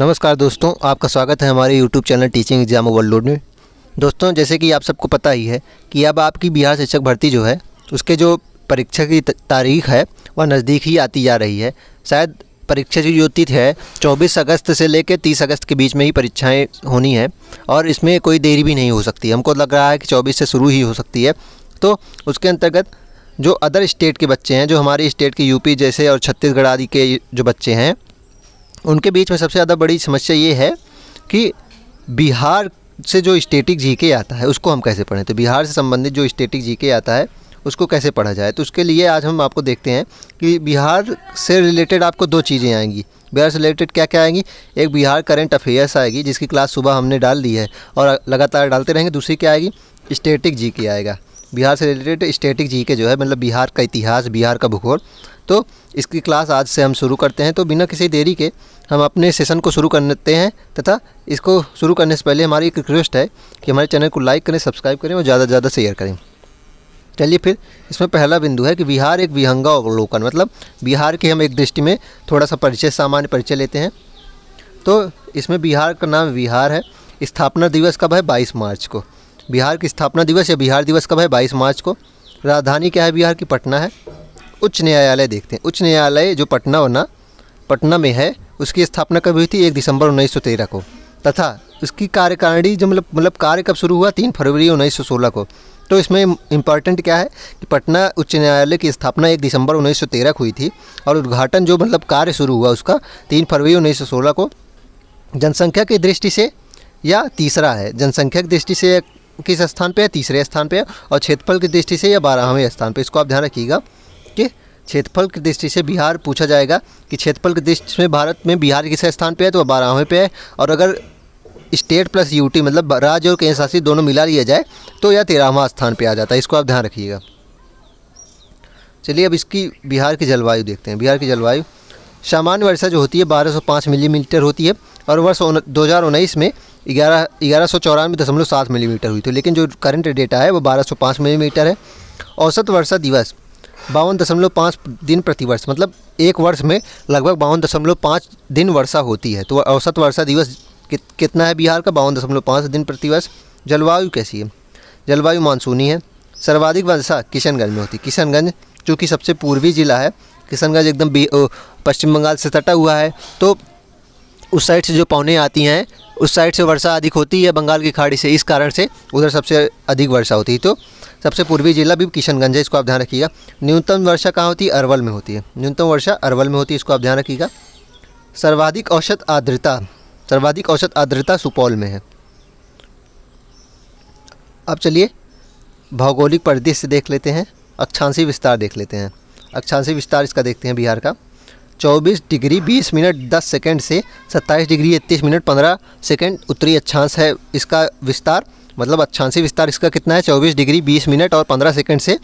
नमस्कार दोस्तों आपका स्वागत है हमारे YouTube channel teaching exam overload में दोस्तों जैसे कि आप सबको पता ही है कि अब आपकी बिहार शिक्षक भर्ती जो है उसके जो परीक्षा की तारीख है वह नज़दीक ही आती जा रही है शायद परीक्षा की जो तिथि है 24 अगस्त से लेकर 30 अगस्त के बीच में ही परीक्षाएं होनी हैं और इसमें कोई देरी भी नहीं हो सकती हमको लग रहा है कि 24 से शुरू ही हो सकती है तो उसके अंतर्गत जो अदर स्टेट के बच्चे हैं जो हमारे स्टेट के यूपी जैसे और छत्तीसगढ़ आदि के जो बच्चे हैं उनके बीच में सबसे ज़्यादा बड़ी समस्या ये है कि बिहार से जो स्टेटिक जीके आता है उसको हम कैसे पढ़ें तो बिहार से संबंधित जो स्टेटिक जीके आता है उसको कैसे पढ़ा जाए तो उसके लिए आज हम आपको देखते हैं कि बिहार से रिलेटेड आपको दो चीज़ें आएंगी बिहार से रिलेटेड क्या क्या आएंगी एक बिहार करेंट अफेयर्स आएगी जिसकी क्लास सुबह हमने डाल दी है और लगातार डालते रहेंगे दूसरी क्या आएगी स्टेटिक जी के आएगा बिहार से रिलेटेड स्टेटिक जी के जो है मतलब बिहार का इतिहास बिहार का भूगोल तो इसकी क्लास आज से हम शुरू करते हैं तो बिना किसी देरी के हम अपने सेशन को शुरू करते हैं तथा इसको शुरू करने से पहले हमारी एक रिक्वेस्ट है कि हमारे चैनल को लाइक करें सब्सक्राइब करें और ज़्यादा से ज़्यादा शेयर करें चलिए फिर इसमें पहला बिंदु है कि बिहार एक विहंगा अवलोकन मतलब बिहार के हम एक दृष्टि में थोड़ा सा परिचय सामान्य परिचय लेते हैं तो इसमें बिहार का नाम बिहार है स्थापना दिवस कब है बाईस मार्च को बिहार की स्थापना दिवस या बिहार दिवस कब है बाईस मार्च को राजधानी क्या है बिहार की पटना है उच्च न्यायालय देखते हैं उच्च न्यायालय जो पटना होना पटना में है उसकी स्थापना कब हुई थी एक दिसंबर 1913 को तथा उसकी कार्यकारिणी जो मतलब मतलब कार्य कब शुरू हुआ तीन फरवरी 1916 को तो इसमें इम्पॉर्टेंट क्या है कि पटना उच्च न्यायालय की स्थापना एक दिसंबर 1913 को हुई थी और उद्घाटन जो मतलब कार्य शुरू हुआ उसका तीन फरवरी सोलह को जनसंख्या की दृष्टि से या तीसरा है जनसंख्या की दृष्टि से किस स्थान पर है तीसरे स्थान पर और क्षेत्रफल की दृष्टि से या बारहवें स्थान पर इसको आप ध्यान रखिएगा क्षेत्रफल की दृष्टि से बिहार पूछा जाएगा कि क्षेत्रफल की दृष्टि से भारत में बिहार किस स्थान पर है तो वह बारहवें पे है और अगर स्टेट प्लस यूटी मतलब राज्य और केंद्र शासित दोनों मिला लिया जाए तो यह तेरहवा स्थान पर आ जाता है इसको आप ध्यान रखिएगा चलिए अब इसकी बिहार की जलवायु देखते हैं बिहार की जलवायु सामान्य वर्षा जो होती है बारह सौ पाँच मिलीमीटर होती है और वर्ष दो हज़ार उन्नीस में ग्यारह ग्यारह सौ चौरानवे दशमलव सात मिलीमीटर हुई थी लेकिन जो करंट डेटा है वो बारह सौ पाँच मिलीमीटर है औसत वर्षा दिवस बावन दशमलव पाँच दिन प्रतिवर्ष मतलब एक वर्ष में लगभग बावन दशमलव पाँच दिन वर्षा होती है तो औसत वर्षा दिवस कि, कितना है बिहार का बावन दशमलव पाँच दिन प्रतिवर्ष जलवायु कैसी है जलवायु मानसूनी है सर्वाधिक वर्षा किशनगंज में होती है किशनगंज चूँकि सबसे पूर्वी ज़िला है किशनगंज एकदम पश्चिम बंगाल से सटा हुआ है तो उस साइड से जो पौने आती हैं उस साइड से वर्षा अधिक होती है बंगाल की खाड़ी से इस कारण से उधर सबसे अधिक वर्षा होती है तो सबसे पूर्वी जिला भी किशनगंज है इसको आप ध्यान रखिएगा न्यूनतम वर्षा कहाँ होती है अरवल में होती है न्यूनतम वर्षा अरवल में होती है इसको आप ध्यान रखिएगा सर्वाधिक औसत आर्द्रता सर्वाधिक औसत आर्द्रता सुपौल में है अब चलिए भौगोलिक परिदृश्य देख लेते हैं अक्षांशी विस्तार देख लेते हैं अक्षांशी विस्तार इसका देखते हैं बिहार का 24 डिग्री 20 मिनट 10 सेकंड से 27 डिग्री 31 मिनट 15 सेकंड उत्तरी अक्षांश है इसका विस्तार मतलब अच्छासी विस्तार इसका कितना है चौबीस डिग्री बीस मिनट और पंद्रह सेकेंड से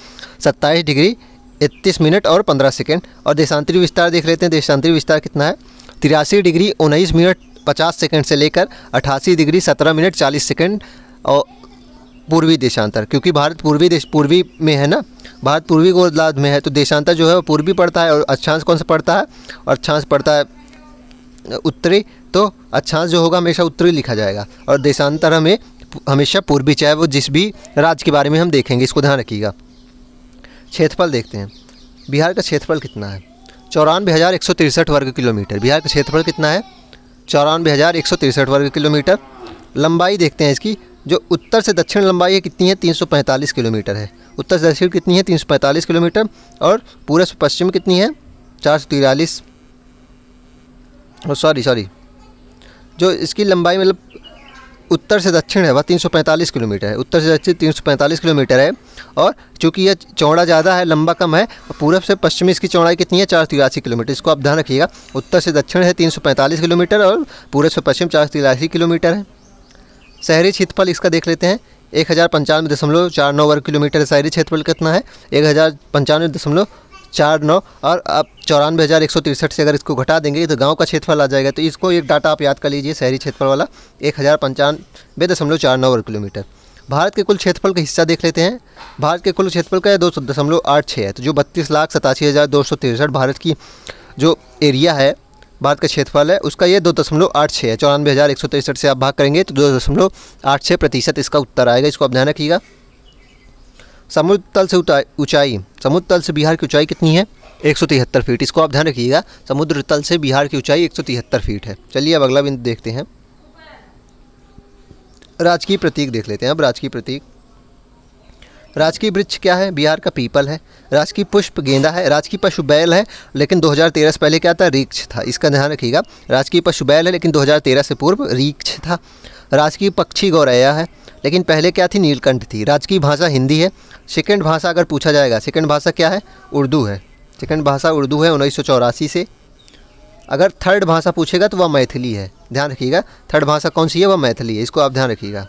सत्ताईस डिग्री इकतीस मिनट और पंद्रह सेकेंड और देशांतरी विस्तार देख लेते हैं देशांतरी विस्तार कितना है तिरासी डिग्री उन्नीस मिनट पचास सेकेंड से लेकर अट्ठासी डिग्री सत्रह मिनट चालीस सेकेंड और पूर्वी देशांतर क्योंकि भारत पूर्वी देश पूर्वी में है ना भारत पूर्वी गोदलाद में है तो देशांतर जो है वो पूर्वी पड़ता है और अच्छांश कौन सा पड़ता है और अच्छांश पड़ता है उत्तरी तो अच्छांश जो होगा हमेशा उत्तरी लिखा जाएगा और देशांतर हमें हमेशा पूर्वी चाहे वो जिस भी राज्य के बारे में हम देखेंगे इसको ध्यान रखिएगा क्षेत्रफल देखते हैं बिहार का क्षेत्रफल कितना है चौरानवे हज़ार एक सौ तिरसठ वर्ग किलोमीटर बिहार का क्षेत्रफल कितना है चौरानवे हज़ार एक सौ तिरसठ वर्ग किलोमीटर लंबाई देखते हैं इसकी जो उत्तर से दक्षिण लंबाई है कितनी है 345 किलोमीटर है उत्तर से दक्षिण कितनी है 345 किलोमीटर और पूर्व से पश्चिम कितनी है चार सौ तिरालीस सॉरी सॉरी जो इसकी लंबाई मतलब उत्तर से दक्षिण है वह 345 किलोमीटर है उत्तर से दक्षिण 345 किलोमीटर है और चूंकि यह चौड़ा ज़्यादा है लंबा कम है पूर्व से पश्चिमी इसकी चौड़ाई कितनी है चार किलोमीटर इसको आप ध्यान रखिएगा उत्तर से दक्षिण है 345 किलोमीटर और पूर्व से पश्चिम चार किलोमीटर है शहरी क्षेत्रफल इसका देख लेते हैं एक हज़ार पंचानवे दशमलव चार नौ वर्ग किलोमीटर शहरी क्षेत्रफल कितना है एक हज़ार पंचानवे दशमलव चार नौ और आप चौरानवे हज़ार एक सौ तिरसठ से अगर इसको घटा देंगे तो गांव का क्षेत्रफल आ जाएगा तो इसको एक डाटा आप याद कर लीजिए शहरी क्षेत्रफल वाला एक हज़ार पंचानवे दशमलव चार नौ वर्ग किलोमीटर भारत के कुल क्षेत्रफल का हिस्सा देख लेते हैं भारत के कुल क्षेत्रफल का दो दशमलव आठ छः है तो जो बत्तीस लाख सतासी हज़ार दो सौ तिरसठ भारत की जो एरिया है भारत का क्षेत्रफल है उसका ये दो दशमलव आठ छः है चौरानवे हज़ार एक सौ तिरसठ से आप भाग करेंगे तो दो दशमलव आठ छः प्रतिशत इसका उत्तर आएगा इसको आप ध्यान रखिएगा समुद्र तल से ऊंचाई समुद्र तल से बिहार की ऊंचाई कितनी है एक सौ तिहत्तर फीट इसको आप ध्यान रखिएगा समुद्र तल से बिहार की ऊंचाई एक सौ तिहत्तर फीट है चलिए अब अगला बिंदु देखते हैं राजकीय प्रतीक देख लेते हैं अब राजकीय प्रतीक राजकीय वृक्ष क्या है बिहार का पीपल है राजकीय पुष्प गेंदा है राजकीय पशु बैल है लेकिन 2013 से पहले क्या था रिक्ष था इसका ध्यान रखिएगा राजकीय पशु बैल है लेकिन 2013 से पूर्व रिक्ष था राजकीय पक्षी गौरैया है लेकिन पहले क्या थी नीलकंठ थी राज्य की भाषा हिंदी है सेकेंड भाषा अगर पूछा जाएगा सेकेंड भाषा क्या है उर्दू है सेकेंड भाषा उर्दू है उन्नीस से अगर थर्ड भाषा पूछेगा तो वह मैथिली है ध्यान रखिएगा थर्ड भाषा कौन सी है वह मैथिली है इसको आप ध्यान रखिएगा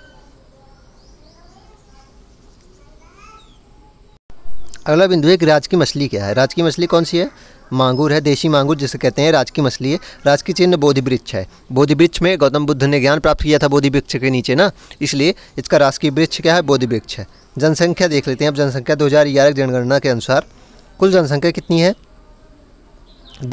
अगला बिंदु एक राजकीय की मछली क्या है राजकीय की मछली कौन सी है मांगूर है देशी मांगूर जिसे कहते हैं राजकी मछली है राजकीय चिन्ह बोधि वृक्ष है बोधि वृक्ष में गौतम बुद्ध ने ज्ञान प्राप्त किया था बोधि वृक्ष के नीचे ना इसलिए इसका राजकीय वृक्ष क्या है बोधि वृक्ष है जनसंख्या देख लेते हैं अब जनसंख्या दो हज़ार ग्यारह जनगणना के अनुसार कुल जनसंख्या कितनी है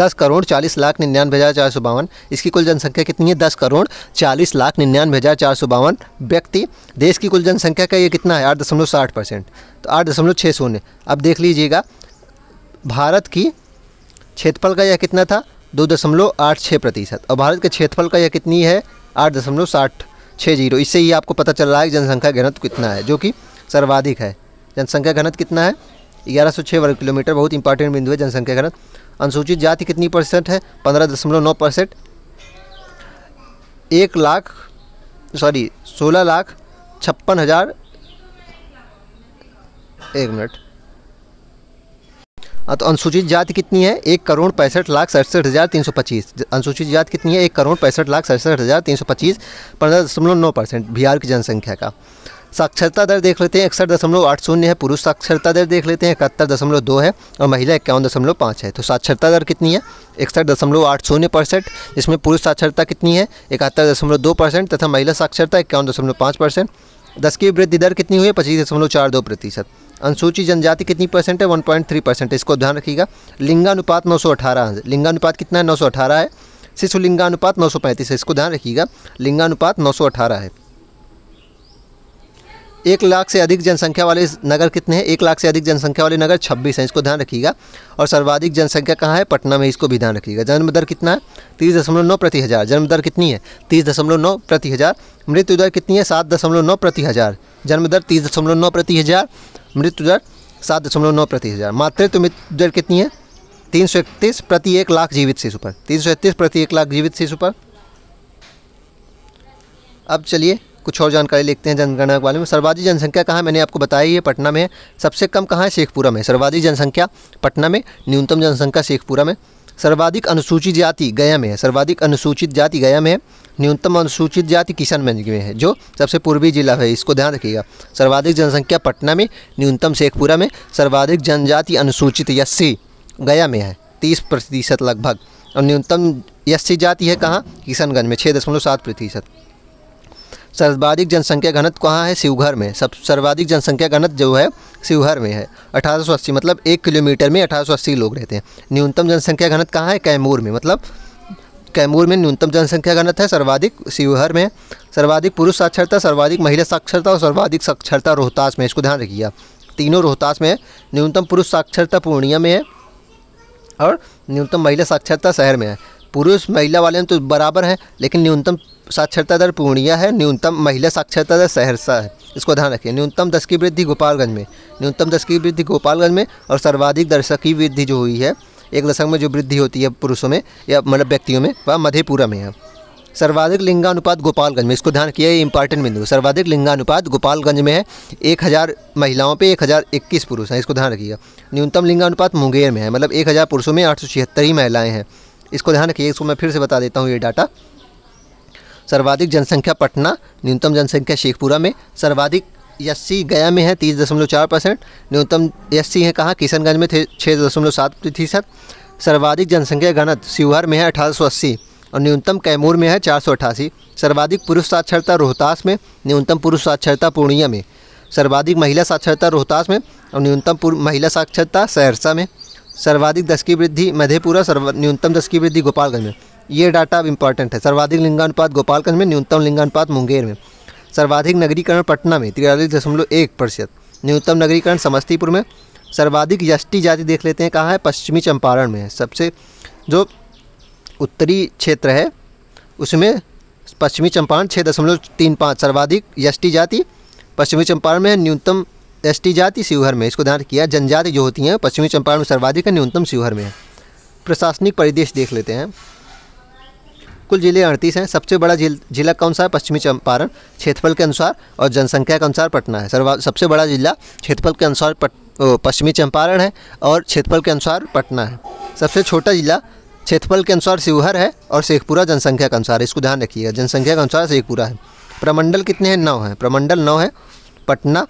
दस करोड़ चालीस लाख निन्यानवे हज़ार चार सौ बावन इसकी कुल जनसंख्या कितनी है दस करोड़ चालीस लाख निन्यानवे हज़ार चार सौ बावन व्यक्ति देश की कुल जनसंख्या का ये कितना है आठ दशमलव साठ परसेंट तो आठ दशमलव छः शून्य अब देख लीजिएगा भारत की क्षेत्रफल का यह कितना था दो दशमलव आठ छः प्रतिशत और भारत के क्षेत्रफल का यह कितनी है आठ दशमलव साठ छः जीरो इससे ही आपको पता चल रहा है कि जनसंख्या घनत्व कितना है जो कि सर्वाधिक है जनसंख्या घनत्व कितना है ग्यारह सौ छः वर्ग किलोमीटर बहुत इंपॉर्टेंट बिंदु है जनसंख्या घनत्व अनुसूचित जाति कितनी परसेंट है पंद्रह दशमलव नौ परसेंट एक लाख सॉरी सोलह लाख छप्पन हज़ार एक मिनट हाँ, तो अनुसूचित जाति कितनी है एक करोड़ पैंसठ लाख सड़सठ हज़ार तीन सौ पच्चीस अनुसूचित जाति कितनी है एक करोड़ पैंसठ लाख सड़सठ हज़ार तीन सौ पच्चीस पंद्रह दशमलव नौ परसेंट बिहार की जनसंख्या का साक्षरता दर देख लेते हैं इकसठ दशमलव आठ शून्य है पुरुष साक्षरता दर देख लेते हैं इकहत्तर दशमलव दो है और महिला इक्यावन दशमलव पाँच है तो साक्षरता दर कितनी है इकसठ दशमलव आठ शून्य परसेंट इसमें पुरुष साक्षरता कितनी है इकहत्तर दशमलव दो परसेंट तथा महिला साक्षरता इक्यावन दशमलव पाँच परसेंट दस की वृद्धि दर कितनी हुई है पच्चीस दशमलव चार दो प्रतिशत अनुसूचित जनजाति कितनी परसेंट है 1.3 परसेंट इसको ध्यान रखिएगा लिंगानुपात 918 है लिंगानुपात कितना है 918 है शिशु लिंगानुपात 935 है इसको ध्यान रखिएगा लिंगानुपात 918 है एक लाख से अधिक जनसंख्या वाले नगर कितने हैं एक लाख से अधिक जनसंख्या वाले नगर छब्बीस हैं इसको ध्यान रखिएगा और सर्वाधिक जनसंख्या कहाँ है पटना में इसको भी ध्यान रखिएगा जन्म दर कितना है तीस दशमलव नौ प्रति हज़ार जन्म दर कितनी है तीस दशमलव नौ प्रति हज़ार मृत्यु दर कितनी है सात दशमलव नौ प्रति हज़ार जन्म दर तीस दशमलव नौ प्रति हज़ार मृत्यु दर सात दशमलव नौ प्रति हज़ार मातृत्व मृत्यु दर कितनी है तीन सौ इकतीस प्रति एक लाख जीवित शिशु पर तीन सौ इकतीस प्रति एक लाख जीवित शिशु पर अब चलिए कुछ और जानकारी लिखते हैं जनगणना के बारे में सर्वाधिक जनसंख्या कहाँ मैंने आपको बताया ही है पटना में है सबसे कम कहाँ है शेखपुरा में सर्वाधिक जनसंख्या पटना में न्यूनतम जनसंख्या शेखपुरा में सर्वाधिक अनुसूचित जाति गया में है सर्वाधिक अनुसूचित जाति गया में है न्यूनतम अनुसूचित जाति किशनगंज में है जो सबसे पूर्वी जिला है इसको ध्यान रखिएगा सर्वाधिक जनसंख्या पटना में न्यूनतम शेखपुरा में सर्वाधिक जनजाति अनुसूचित एस गया में है तीस प्रतिशत लगभग और न्यूनतम एस जाति है कहाँ किशनगंज में छः दशमलव सात प्रतिशत सर्वाधिक जनसंख्या घनत्व कहाँ है शिवघर में सब सर्वाधिक जनसंख्या घनत्व जो है शिवघर में है अठारह मतलब एक किलोमीटर में अठारह लोग रहते हैं न्यूनतम जनसंख्या घनत्व कहाँ है कैमूर में मतलब कैमूर में न्यूनतम जनसंख्या घनत्व है सर्वाधिक शिवहर में सर्वाधिक पुरुष साक्षरता सर्वाधिक महिला साक्षरता और सर्वाधिक साक्षरता रोहतास में इसको ध्यान रखिए तीनों रोहतास में है न्यूनतम पुरुष साक्षरता पूर्णिया में है और न्यूनतम महिला साक्षरता शहर में है पुरुष महिला वाले तो बराबर हैं लेकिन न्यूनतम साक्षरता दर पूर्णिया है न्यूनतम महिला साक्षरता दर सहरसा है इसको ध्यान रखिए न्यूनतम दस की वृद्धि गोपालगंज में न्यूनतम दस की वृद्धि गोपालगंज में और सर्वाधिक दर्शक की वृद्धि जो हुई है एक दशक में जो वृद्धि होती है पुरुषों में या मतलब व्यक्तियों में वह मधेपुरा में है सर्वाधिक लिंगानुपात गोपालगंज में इसको ध्यान किया ये इंपॉर्टेंट बिंदु सर्वाधिक लिंगानुपात गोपालगंज में है एक हज़ार महिलाओं पे एक हज़ार इक्कीस पुरुष हैं इसको ध्यान रखिएगा न्यूनतम लिंगानुपात मुंगेर में है मतलब एक हज़ार पुरुषों में आठ सौ छिहत्तर ही महिलाएँ हैं इसको ध्यान रखिए इसको मैं फिर से बता देता हूँ ये डाटा सर्वाधिक जनसंख्या पटना न्यूनतम जनसंख्या शेखपुरा में सर्वाधिक एस गया में है तीस दशमलव चार परसेंट न्यूनतम सी है कहाँ किशनगंज में छः दशमलव सात प्रतिशत सर्वाधिक जनसंख्या घनत शिवहर में है अठारह सौ अस्सी और न्यूनतम कैमूर में है चार सौ अठासी सर्वाधिक पुरुष साक्षरता रोहतास में न्यूनतम पुरुष साक्षरता पूर्णिया में सर्वाधिक महिला साक्षरता रोहतास में और न्यूनतम महिला साक्षरता सहरसा में सर्वाधिक दस की वृद्धि मधेपुरा सर्व न्यूनतम दस की वृद्धि गोपालगंज में ये डाटा अब इंपॉर्टेंट है सर्वाधिक लिंगानुपात गोपालगंज में न्यूनतम लिंगानुपात मुंगेर में सर्वाधिक नगरीकरण पटना में तिरालीस दशमलव एक प्रतिशत न्यूनतम नगरीकरण समस्तीपुर में सर्वाधिक यष्टि जाति देख लेते हैं कहाँ है पश्चिमी चंपारण में सबसे जो उत्तरी क्षेत्र है उसमें पश्चिमी चंपारण छः दशमलव तीन पाँच सर्वाधिक यष्टि जाति पश्चिमी चंपारण में है न्यूनतम एसटी जाति शिवहर में इसको ध्यान किया जनजाति जो होती हैं पश्चिमी चंपारण में सर्वाधिक है न्यूनतम शिवहर में है प्रशासनिक परिदेश देख लेते हैं कुल जिले अड़तीस हैं सबसे बड़ा जिल, जिला कौन सा है पश्चिमी चंपारण क्षेत्रफल के अनुसार और जनसंख्या के अनुसार पटना है सर्वा सबसे बड़ा जिला क्षेत्रफल के अनुसार पश्चिमी चंपारण है और क्षेत्रफल के अनुसार पटना है सबसे छोटा जिला क्षेत्रफल के अनुसार शिवहर है और शेखपुरा जनसंख्या के अनुसार इसको ध्यान रखिएगा जनसंख्या के अनुसार शेखपुरा है प्रमंडल कितने हैं नौ हैं प्रमंडल नौ है पटना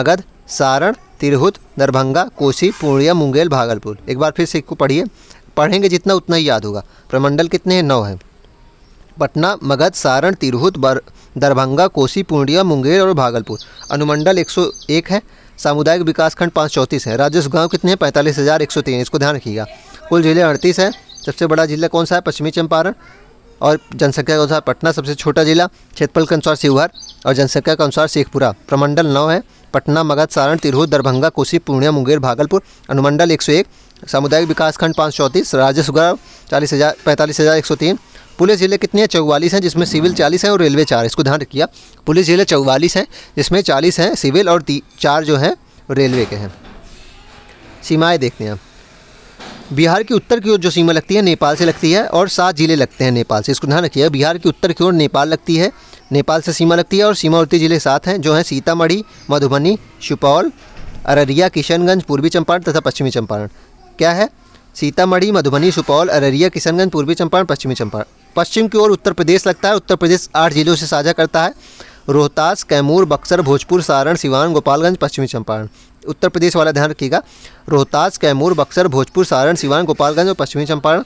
मगध सारण तिरहुत दरभंगा कोसी पूर्णिया मुंगेल भागलपुर एक बार फिर से इसको पढ़िए पढ़ेंगे जितना उतना ही याद होगा प्रमंडल कितने हैं नौ हैं पटना मगध सारण तिरहुत दरभंगा कोसी पूर्णिया मुंगेर और भागलपुर अनुमंडल 101 है सामुदायिक विकास खंड पाँच चौंतीस है राजस्व गांव कितने हैं पैंतालीस हज़ार एक सौ तीन इसको ध्यान रखिएगा कुल ज़िले अड़तीस है सबसे बड़ा जिला कौन सा है पश्चिमी चंपारण और जनसंख्या के अनुसार पटना सबसे छोटा जिला क्षेत्रफल के अनुसार शिवहर और जनसंख्या के अनुसार शेखपुरा प्रमंडल नौ है पटना मगध सारण तिरहुत दरभंगा कोसी पूर्णिया मुंगेर भागलपुर अनुमंडल एक सौ एक सामुदायिक विकास खंड पाँच सौ चौंतीस राजस्व गांव चालीस हज़ार पैंतालीस हज़ार एक सौ तीन पुलिस ज़िले कितने हैं चौवालीस हैं जिसमें सिविल चालीस हैं और रेलवे चार इसको ध्यान रखिए पुलिस ज़िले चौवालीस हैं जिसमें चालीस हैं सिविल और चार जो हैं रेलवे के हैं सीमाएँ देखते हैं बिहार की उत्तर की ओर जो सीमा लगती है नेपाल से लगती है और सात ज़िले लगते हैं नेपाल से इसको ध्यान रखिए बिहार की उत्तर की ओर नेपाल लगती है नेपाल से सीमा लगती है और सीमावर्ती ज़िले सात हैं जो हैं सीतामढ़ी मधुबनी सुपौल अररिया किशनगंज पूर्वी चंपारण तथा पश्चिमी चंपारण क्या है सीतामढ़ी मधुबनी सुपौल अररिया किशनगंज पूर्वी चंपारण पश्चिमी चंपारण पश्चिम की ओर उत्तर प्रदेश लगता है उत्तर प्रदेश आठ जिलों से साझा करता है रोहतास कैमूर बक्सर भोजपुर सारण सिवान गोपालगंज पश्चिमी चंपारण उत्तर प्रदेश वाला ध्यान रखिएगा रोहतास कैमूर बक्सर भोजपुर सारण सिवान गोपालगंज और पश्चिमी चंपारण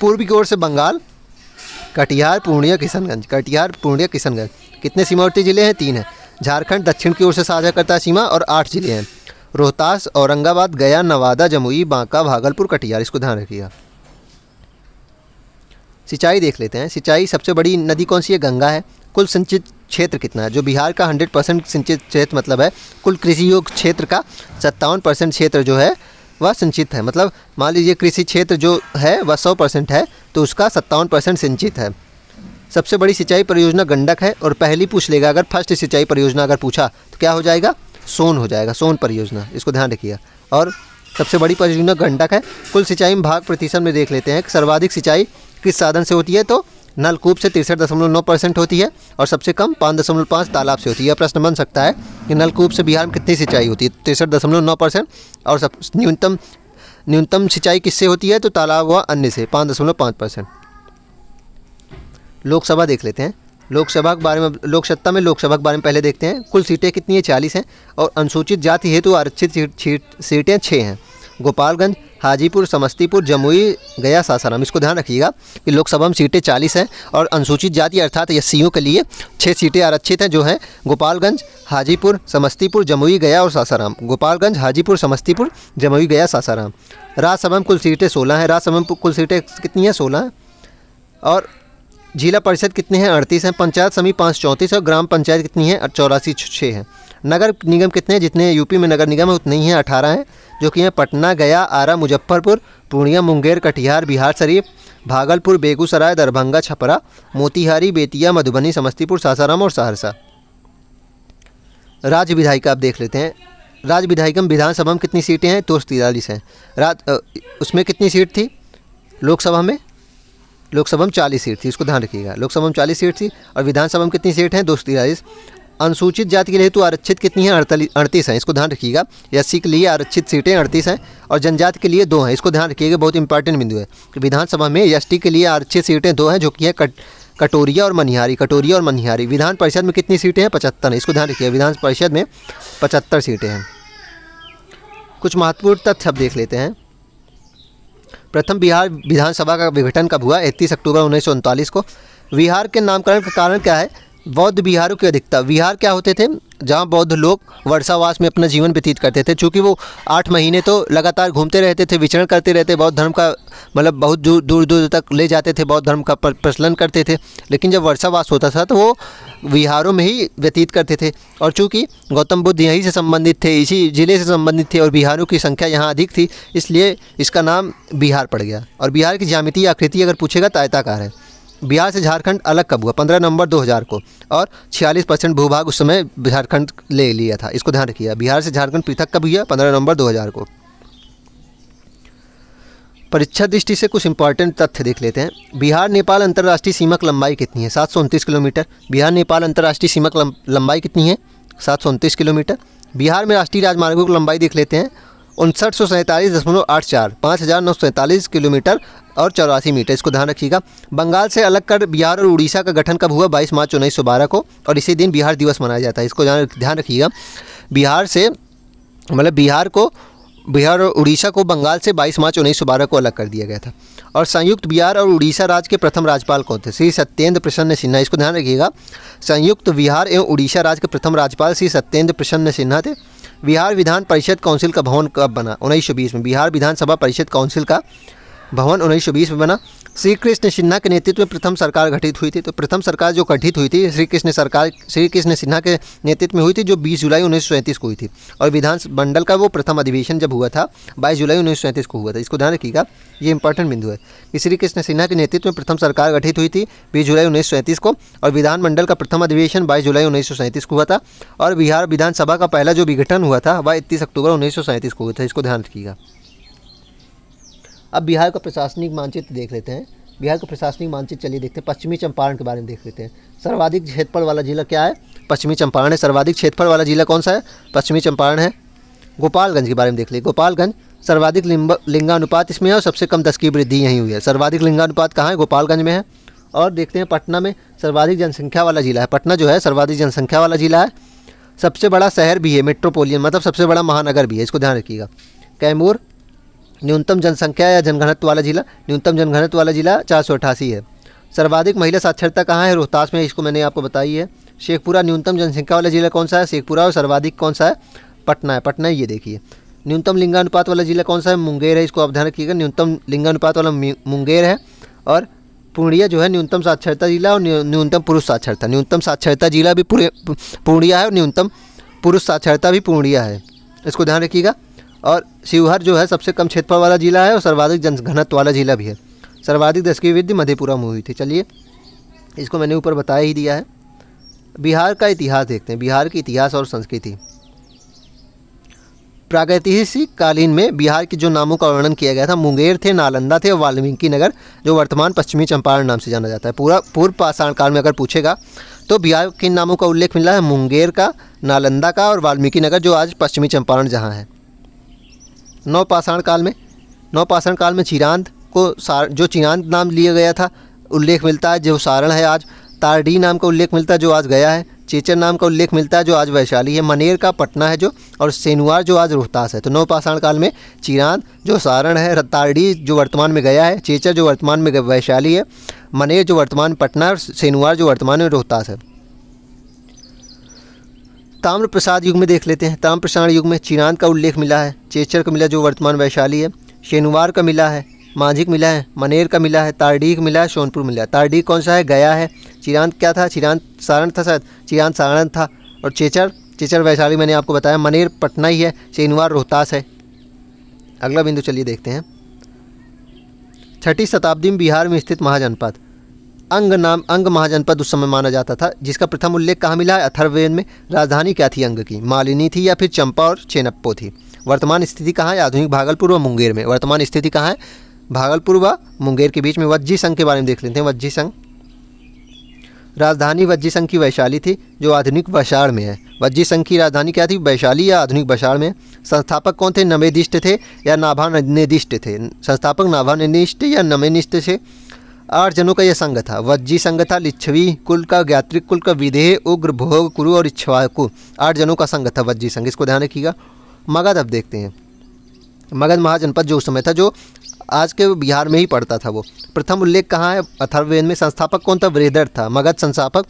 पूर्व की ओर से बंगाल कटिहार पूर्णिया किशनगंज कटिहार पूर्णिया किशनगंज कितने सीमावर्ती ज़िले हैं तीन हैं झारखंड दक्षिण की ओर से साझा करता है सीमा और आठ ज़िले हैं रोहतास औरंगाबाद गया नवादा जमुई बांका भागलपुर कटिहार इसको ध्यान रखिएगा सिंचाई देख लेते हैं सिंचाई सबसे बड़ी नदी कौन सी है गंगा है कुल सिंचित क्षेत्र कितना है जो बिहार का हंड्रेड परसेंट सिंचित क्षेत्र मतलब है कुल कृषि योग क्षेत्र का सत्तावन परसेंट क्षेत्र जो है वह सिंचित है मतलब मान लीजिए कृषि क्षेत्र जो है वह सौ परसेंट है तो उसका सत्तावन परसेंट सिंचित है सबसे बड़ी सिंचाई परियोजना गंडक है और पहली पूछ लेगा अगर फर्स्ट सिंचाई परियोजना अगर पूछा तो क्या हो जाएगा सोन हो जाएगा सोन परियोजना इसको ध्यान रखिएगा और सबसे बड़ी परियोजना गंडक है कुल सिंचाई में भाग प्रतिशत में देख लेते हैं सर्वाधिक सिंचाई किस साधन से होती है तो नलकूप से तिरसठ दशमलव नौ परसेंट होती है और सबसे कम पाँच दशमलव पाँच तालाब से होती है यह प्रश्न बन सकता है कि नलकूप से बिहार में कितनी सिंचाई होती है तिरसठ दशमलव नौ परसेंट और सब न्यूनतम न्यूनतम सिंचाई किससे होती है तो तालाब व अन्य से पाँच दशमलव पाँच परसेंट लोकसभा देख लेते हैं लोकसभा के बारे में लोकसत्ता में लोकसभा के बारे में पहले देखते हैं कुल सीटें कितनी है चालीस हैं और अनुसूचित जाति हेतु आरक्षित सीटें छः हैं गोपालगंज हाजीपुर समस्तीपुर जमुई गया सासाराम इसको ध्यान रखिएगा कि लोकसभा में सीटें चालीस हैं और अनुसूचित जाति अर्थात एस के लिए छः सीटें आरक्षित हैं जो हैं गोपालगंज हाजीपुर समस्तीपुर जमुई गया और सासाराम गोपालगंज हाजीपुर समस्तीपुर जमुई गया सासाराम राज्यसभा में कुल सीटें सोलह हैं राज्यसभा में कुल सीटें कितनी हैं सोलह और जिला परिषद कितनी हैं अड़तीस हैं पंचायत समिति पाँच चौंतीस और ग्राम पंचायत कितनी है चौरासी छः है नगर निगम कितने जितने यूपी में नगर निगम है उतने ही हैं अठारह हैं जो कि हैं पटना गया आरा मुजफ्फरपुर पूर्णिया मुंगेर कटिहार बिहार शरीफ भागलपुर बेगूसराय दरभंगा छपरा मोतिहारी बेतिया मधुबनी समस्तीपुर सासाराम और सहरसा राज्य विधायिका आप देख लेते हैं राज्य विधायिका में विधानसभा में कितनी सीटें हैं दो सौ तिरालीस हैं राज उसमें कितनी सीट थी लोकसभा में लोकसभा में चालीस सीट थी इसको ध्यान रखिएगा लोकसभा में चालीस सीट थी और विधानसभा में कितनी सीट हैं दो सौ तिरालीस अनुसूचित जाति के लिए हेतु आरक्षित कितनी है अड़तीस हैं इसको ध्यान रखिएगा एस के लिए आरक्षित सीटें अड़तीस हैं और जनजाति के लिए दो हैं इसको ध्यान रखिएगा बहुत इंपॉर्टेंट बिंदु है कि विधानसभा में एस के लिए आरक्षित सीटें दो हैं जो कि है कट कटोरिया और मनिहारी कटोरिया और मनिहारी विधान परिषद में कितनी सीटें हैं पचहत्तर इसको ध्यान रखिएगा विधान परिषद में पचहत्तर सीटें हैं कुछ महत्वपूर्ण तथ्य अब देख लेते हैं प्रथम बिहार विधानसभा का विघटन कब हुआ इकतीस अक्टूबर उन्नीस को बिहार के नामकरण का कारण क्या है बौद्ध बिहारों की अधिकता बिहार क्या होते थे जहाँ बौद्ध लोग वर्षावास में अपना जीवन व्यतीत करते थे चूँकि वो आठ महीने तो लगातार घूमते रहते थे विचरण करते रहते बौद्ध धर्म का मतलब बहुत दूर दूर दूर तक ले जाते थे बौद्ध धर्म का प्रचलन करते थे लेकिन जब वर्षावास होता था तो वो विहारों में ही व्यतीत करते थे और चूँकि गौतम बुद्ध यहीं से संबंधित थे इसी ज़िले से संबंधित थे और बिहारों की संख्या यहाँ अधिक थी इसलिए इसका नाम बिहार पड़ गया और बिहार की जामितीय आकृति अगर पूछेगा तो आयताकार है बिहार से झारखंड अलग कब हुआ पंद्रह नवंबर 2000 को और 46 परसेंट भूभाग उस समय झारखंड ले लिया था इसको ध्यान रखिएगा बिहार से झारखंड पृथक कब हुआ पंद्रह नवंबर 2000 को परीक्षा दृष्टि से कुछ इंपॉर्टेंट तथ्य देख लेते हैं बिहार नेपाल अंतर्राष्ट्रीय सीमा की लंबाई कितनी है सात किलोमीटर बिहार नेपाल अंतर्राष्ट्रीय सीमा की लंबाई कितनी है सात किलोमीटर बिहार में राष्ट्रीय राजमार्गों की लंबाई देख लेते हैं उनसठ सौ सैंतालीस दशमलव आठ चार पाँच हज़ार नौ सौ सैंतालीस किलोमीटर और चौरासी मीटर इसको ध्यान रखिएगा बंगाल से अलग कर बिहार और उड़ीसा का गठन कब हुआ बाईस मार्च उन्नीस को और इसी दिन बिहार दिवस मनाया जाता है इसको ध्यान रखिएगा बिहार से मतलब बिहार को बिहार और उड़ीसा को बंगाल से 22 मार्च 1912 को अलग कर दिया गया था और संयुक्त बिहार और उड़ीसा राज्य के प्रथम राज्यपाल कौन थे श्री सत्येंद्र प्रसन्न सिन्हा इसको ध्यान रखिएगा संयुक्त बिहार एवं उड़ीसा राज्य के प्रथम राज्यपाल श्री सत्येंद्र प्रसन्न सिन्हा थे बिहार विधान परिषद काउंसिल का भवन कब बना उन्नीस में बिहार विधानसभा परिषद काउंसिल का भवन 1920 में बना श्री कृष्ण सिन्हा के नेतृत्व में प्रथम सरकार गठित हुई थी तो प्रथम सरकार जो गठित हुई थी श्री कृष्ण सरकार श्री कृष्ण सिन्हा के नेतृत्व में हुई थी जो 20 जुलाई उन्नीस को हुई थी और विधान मंडल का वो प्रथम अधिवेशन जब हुआ था 22 जुलाई उन्नीस को हुआ था इसको ध्यान रखिएगा ये इंपॉर्टेंट बिंदु है कि श्री कृष्ण सिन्हा के नेतृत्व में प्रथम सरकार गठित हुई थी बीस जुलाई उन्नीस को और विधानमंडल का प्रथम अधिवेशन बाईस जुलाई उन्नीस को हुआ था और बिहार विधानसभा का पहला जो विघटन हुआ था वह इकतीस अक्टूबर उन्नीस को हुआ था इसको ध्यान रखिएगा अब बिहार का प्रशासनिक मानचित्र देख लेते हैं बिहार का प्रशासनिक मानचित्र चलिए देखते हैं पश्चिमी चंपारण के बारे में देख लेते हैं सर्वाधिक क्षेत्रफल वाला जिला क्या है पश्चिमी चंपारण है सर्वाधिक क्षेत्रफल वाला जिला कौन सा है पश्चिमी चंपारण है गोपालगंज के बारे में देख लीजिए गोपालगंज सर्वाधिक लिंगानुपात इसमें है और सबसे कम दस की वृद्धि यहीं हुई है सर्वाधिक लिंगानुपात कहाँ है गोपालगंज में है और देखते हैं पटना में सर्वाधिक जनसंख्या वाला जिला है पटना जो है सर्वाधिक जनसंख्या वाला जिला है सबसे बड़ा शहर भी है मेट्रोपोलियन मतलब सबसे बड़ा महानगर भी है इसको ध्यान रखिएगा कैमूर न्यूनतम जनसंख्या या जनघनत्व वाला जिला न्यूनतम जनघनत्व वाला जिला चार है सर्वाधिक महिला साक्षरता कहाँ है रोहतास में इसको मैंने आपको बताई है शेखपुरा न्यूनतम जनसंख्या वाला जिला कौन सा है शेखपुरा और सर्वाधिक कौन सा है पटना है पटना ये देखिए न्यूनतम लिंगानुपात वाला जिला कौन सा है मुंगेर है इसको आप ध्यान रखिएगा न्यूनतम लिंगानुपात वाला मुंगेर है और पूर्णिया जो है न्यूनतम साक्षरता जिला और न्यूनतम पुरुष साक्षरता न्यूनतम साक्षरता जिला भी पूर्णिया है और न्यूनतम पुरुष साक्षरता भी पूर्णिया है इसको ध्यान रखिएगा और शिवहर जो है सबसे कम क्षेत्रफल वाला जिला है और सर्वाधिक जनघनत्व वाला जिला भी है सर्वाधिक दस की वृद्धि मधेपुरा में हुई थी चलिए इसको मैंने ऊपर बता ही दिया है बिहार का इतिहास देखते हैं बिहार की इतिहास और संस्कृति प्रागैतिहासिक कालीन में बिहार के जो नामों का वर्णन किया गया था मुंगेर थे नालंदा थे और वाल्मीकि नगर जो वर्तमान पश्चिमी चंपारण नाम से जाना जाता है पूरा पूर्व पाषाण काल में अगर पूछेगा तो बिहार किन नामों का उल्लेख मिला है मुंगेर का नालंदा का और वाल्मीकि नगर जो आज पश्चिमी चंपारण जहाँ है पाषाण काल में नौपाषाण काल में चिरांद को सार जो चिरांद नाम लिया गया था उल्लेख मिलता है जो सारण है आज तारडी नाम का उल्लेख मिलता है जो आज गया है चेचर नाम का उल्लेख मिलता है जो आज वैशाली है मनेर का पटना है जो और सेनुआर जो आज रोहतास है तो नवपाषाण काल में चिरांद जो सारण है तारडी जो वर्तमान में गया है चेचर जो वर्तमान में वैशाली है मनेर जो वर्तमान पटना और सेनुआर जो वर्तमान में रोहतास है ताम्र प्रसाद युग में देख लेते हैं ताम्र प्रसाद युग में चिरांद का उल्लेख मिला है चेचर का मिला जो वर्तमान वैशाली है शेनुवार का मिला है मांझिक मिला है मनेर का मिला है तारडीक मिला है सोनपुर मिला है तारडीक कौन सा है गया है चिरांद क्या था चिरांद सारण था शायद चिरांद सारण था और चेचर चेचर वैशाली मैंने आपको बताया मनेर पटना ही है शेनुवार रोहतास है अगला बिंदु चलिए देखते हैं छठी शताब्दी में बिहार में स्थित महाजनपद अंग नाम अंग महाजनपद उस समय माना जाता था जिसका प्रथम उल्लेख कहाँ मिला है अथर्ववेद में राजधानी क्या थी अंग की मालिनी थी या फिर चंपा और चेनप्पो थी वर्तमान स्थिति कहाँ है आधुनिक भागलपुर व मुंगेर में वर्तमान स्थिति कहाँ है भागलपुर व मुंगेर के बीच में वज्जी संघ के बारे में देख लेते हैं वज्जी संघ राजधानी वज्जी संघ की वैशाली थी जो आधुनिक वषाण में है वज्जी संघ की राजधानी क्या थी वैशाली या आधुनिक वैशाल में संस्थापक कौन थे नवेदिष्ट थे या नाभा थे संस्थापक नाभानिदिष्ट या नमेनिष्ट थे आठ जनों का यह संघ था वज्जी संघ था लिच्छवी कुल का ज्ञात्रिक कुल का विधेय उग्र भोग कुरु और इच्छवाकु आठ जनों का संघ था वज्जी संघ इसको ध्यान रखिएगा मगध अब देखते हैं मगध महाजनपद जो उस समय था जो आज के बिहार में ही पड़ता था वो प्रथम उल्लेख कहाँ है अथर्वेद में संस्थापक कौन था वृहदर्थ था मगध संस्थापक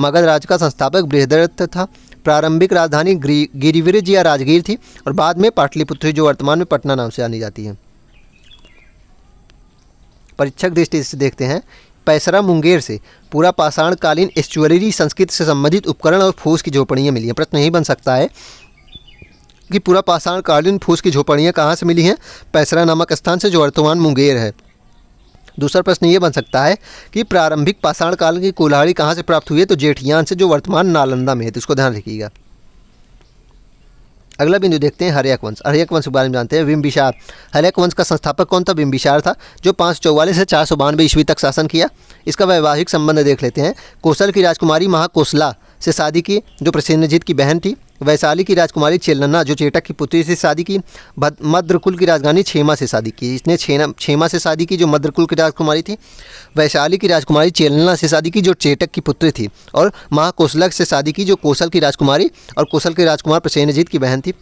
मगध राज्य का संस्थापक बृहदर्थ था प्रारंभिक राजधानी गिरिविरज या राजगीर थी और बाद में पाटलिपुत्री जो वर्तमान में पटना नाम से जानी जाती है परीक्षक दृष्टि से देखते हैं पैसरा मुंगेर से पूरा पाषाणकालीन एस्चुअलरी संस्कृत से संबंधित उपकरण और फूस की झोपड़ियाँ मिली हैं प्रश्न यही बन सकता है कि पूरा पाषाणकालीन फूस की झोपड़ियाँ कहाँ से मिली हैं पैसरा नामक स्थान से जो वर्तमान मुंगेर है दूसरा प्रश्न ये बन सकता है कि प्रारंभिक पाषाण काल की कोल्हाड़ी कहाँ से प्राप्त हुई है तो जेठियान से जो वर्तमान नालंदा में है तो इसको ध्यान रखिएगा अगला बिंदु देखते हैं हरियक वंश हरियक वंश के बारे में जानते हैं बिम्बिशार हरियक वंश का संस्थापक कौन था बिम्बिशार था जो पाँच से चार सौ बानवे ईस्वी तक शासन किया इसका वैवाहिक संबंध देख लेते हैं कौशल की राजकुमारी महाकोसला से शादी की जो प्रसन्नजीत की बहन थी वैशाली की राजकुमारी चेलन्ना जो चेटक की पुत्री से शादी की मद्रकुल की राजधानी छेमा से शादी की इसने छेना छेमा से शादी की जो मद्रकुल की राजकुमारी थी वैशाली की राजकुमारी चेलन्ना से शादी की जो चेटक की पुत्री थी और महाकोशलक से शादी की जो कौशल की राजकुमारी और कौशल के राजकुमार प्रसेनजीत की बहन थी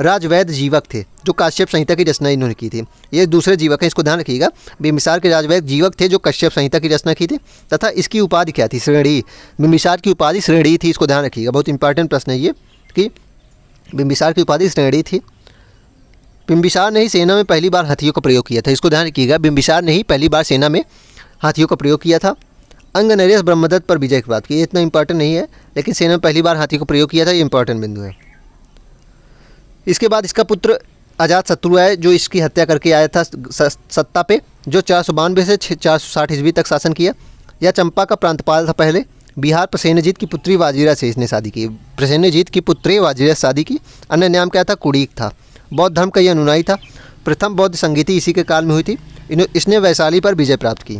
राजवैद जीवक थे जो काश्यप संहिता की रचना इन्होंने की थी ये दूसरे जीवक हैं इसको ध्यान रखिएगा बिमिसार के राजवैद जीवक थे जो कश्यप संहिता की रचना की थी तथा इसकी उपाधि क्या थी श्रेणी बिमिसार की उपाधि श्रेणी थी इसको ध्यान रखिएगा बहुत इंपॉर्टेंट प्रश्न है ये की बिम्बिसार की उपाधि श्रेणी थी बिम्बिसार ने ही सेना में पहली बार हाथियों का प्रयोग किया था इसको ध्यान रखिएगा बिम्बिसार ने ही पहली बार सेना में हाथियों का प्रयोग किया था अंग नरेश ब्रह्मदत्त पर विजय की बात की इतना इंपॉर्टेंट नहीं है लेकिन सेना में पहली बार हाथी का प्रयोग किया था ये इंपॉर्टेंट बिंदु है इसके बाद इसका पुत्र आजाद शत्रु है जो इसकी हत्या करके आया था सत्ता पे जो चार सौ बानवे से चार सौ साठ ईस्वी तक शासन किया यह चंपा का प्रांतपाल था पहले बिहार प्रसैन्यजीत की पुत्री वाजीरा से इसने शादी की प्रसैन्यजीत की पुत्री वाजीरा से शादी की अन्य नाम क्या था कुड़ीक था बौद्ध धर्म का यह अनुनाई था प्रथम बौद्ध संगीति इसी के काल में हुई थी इसने वैशाली पर विजय प्राप्त की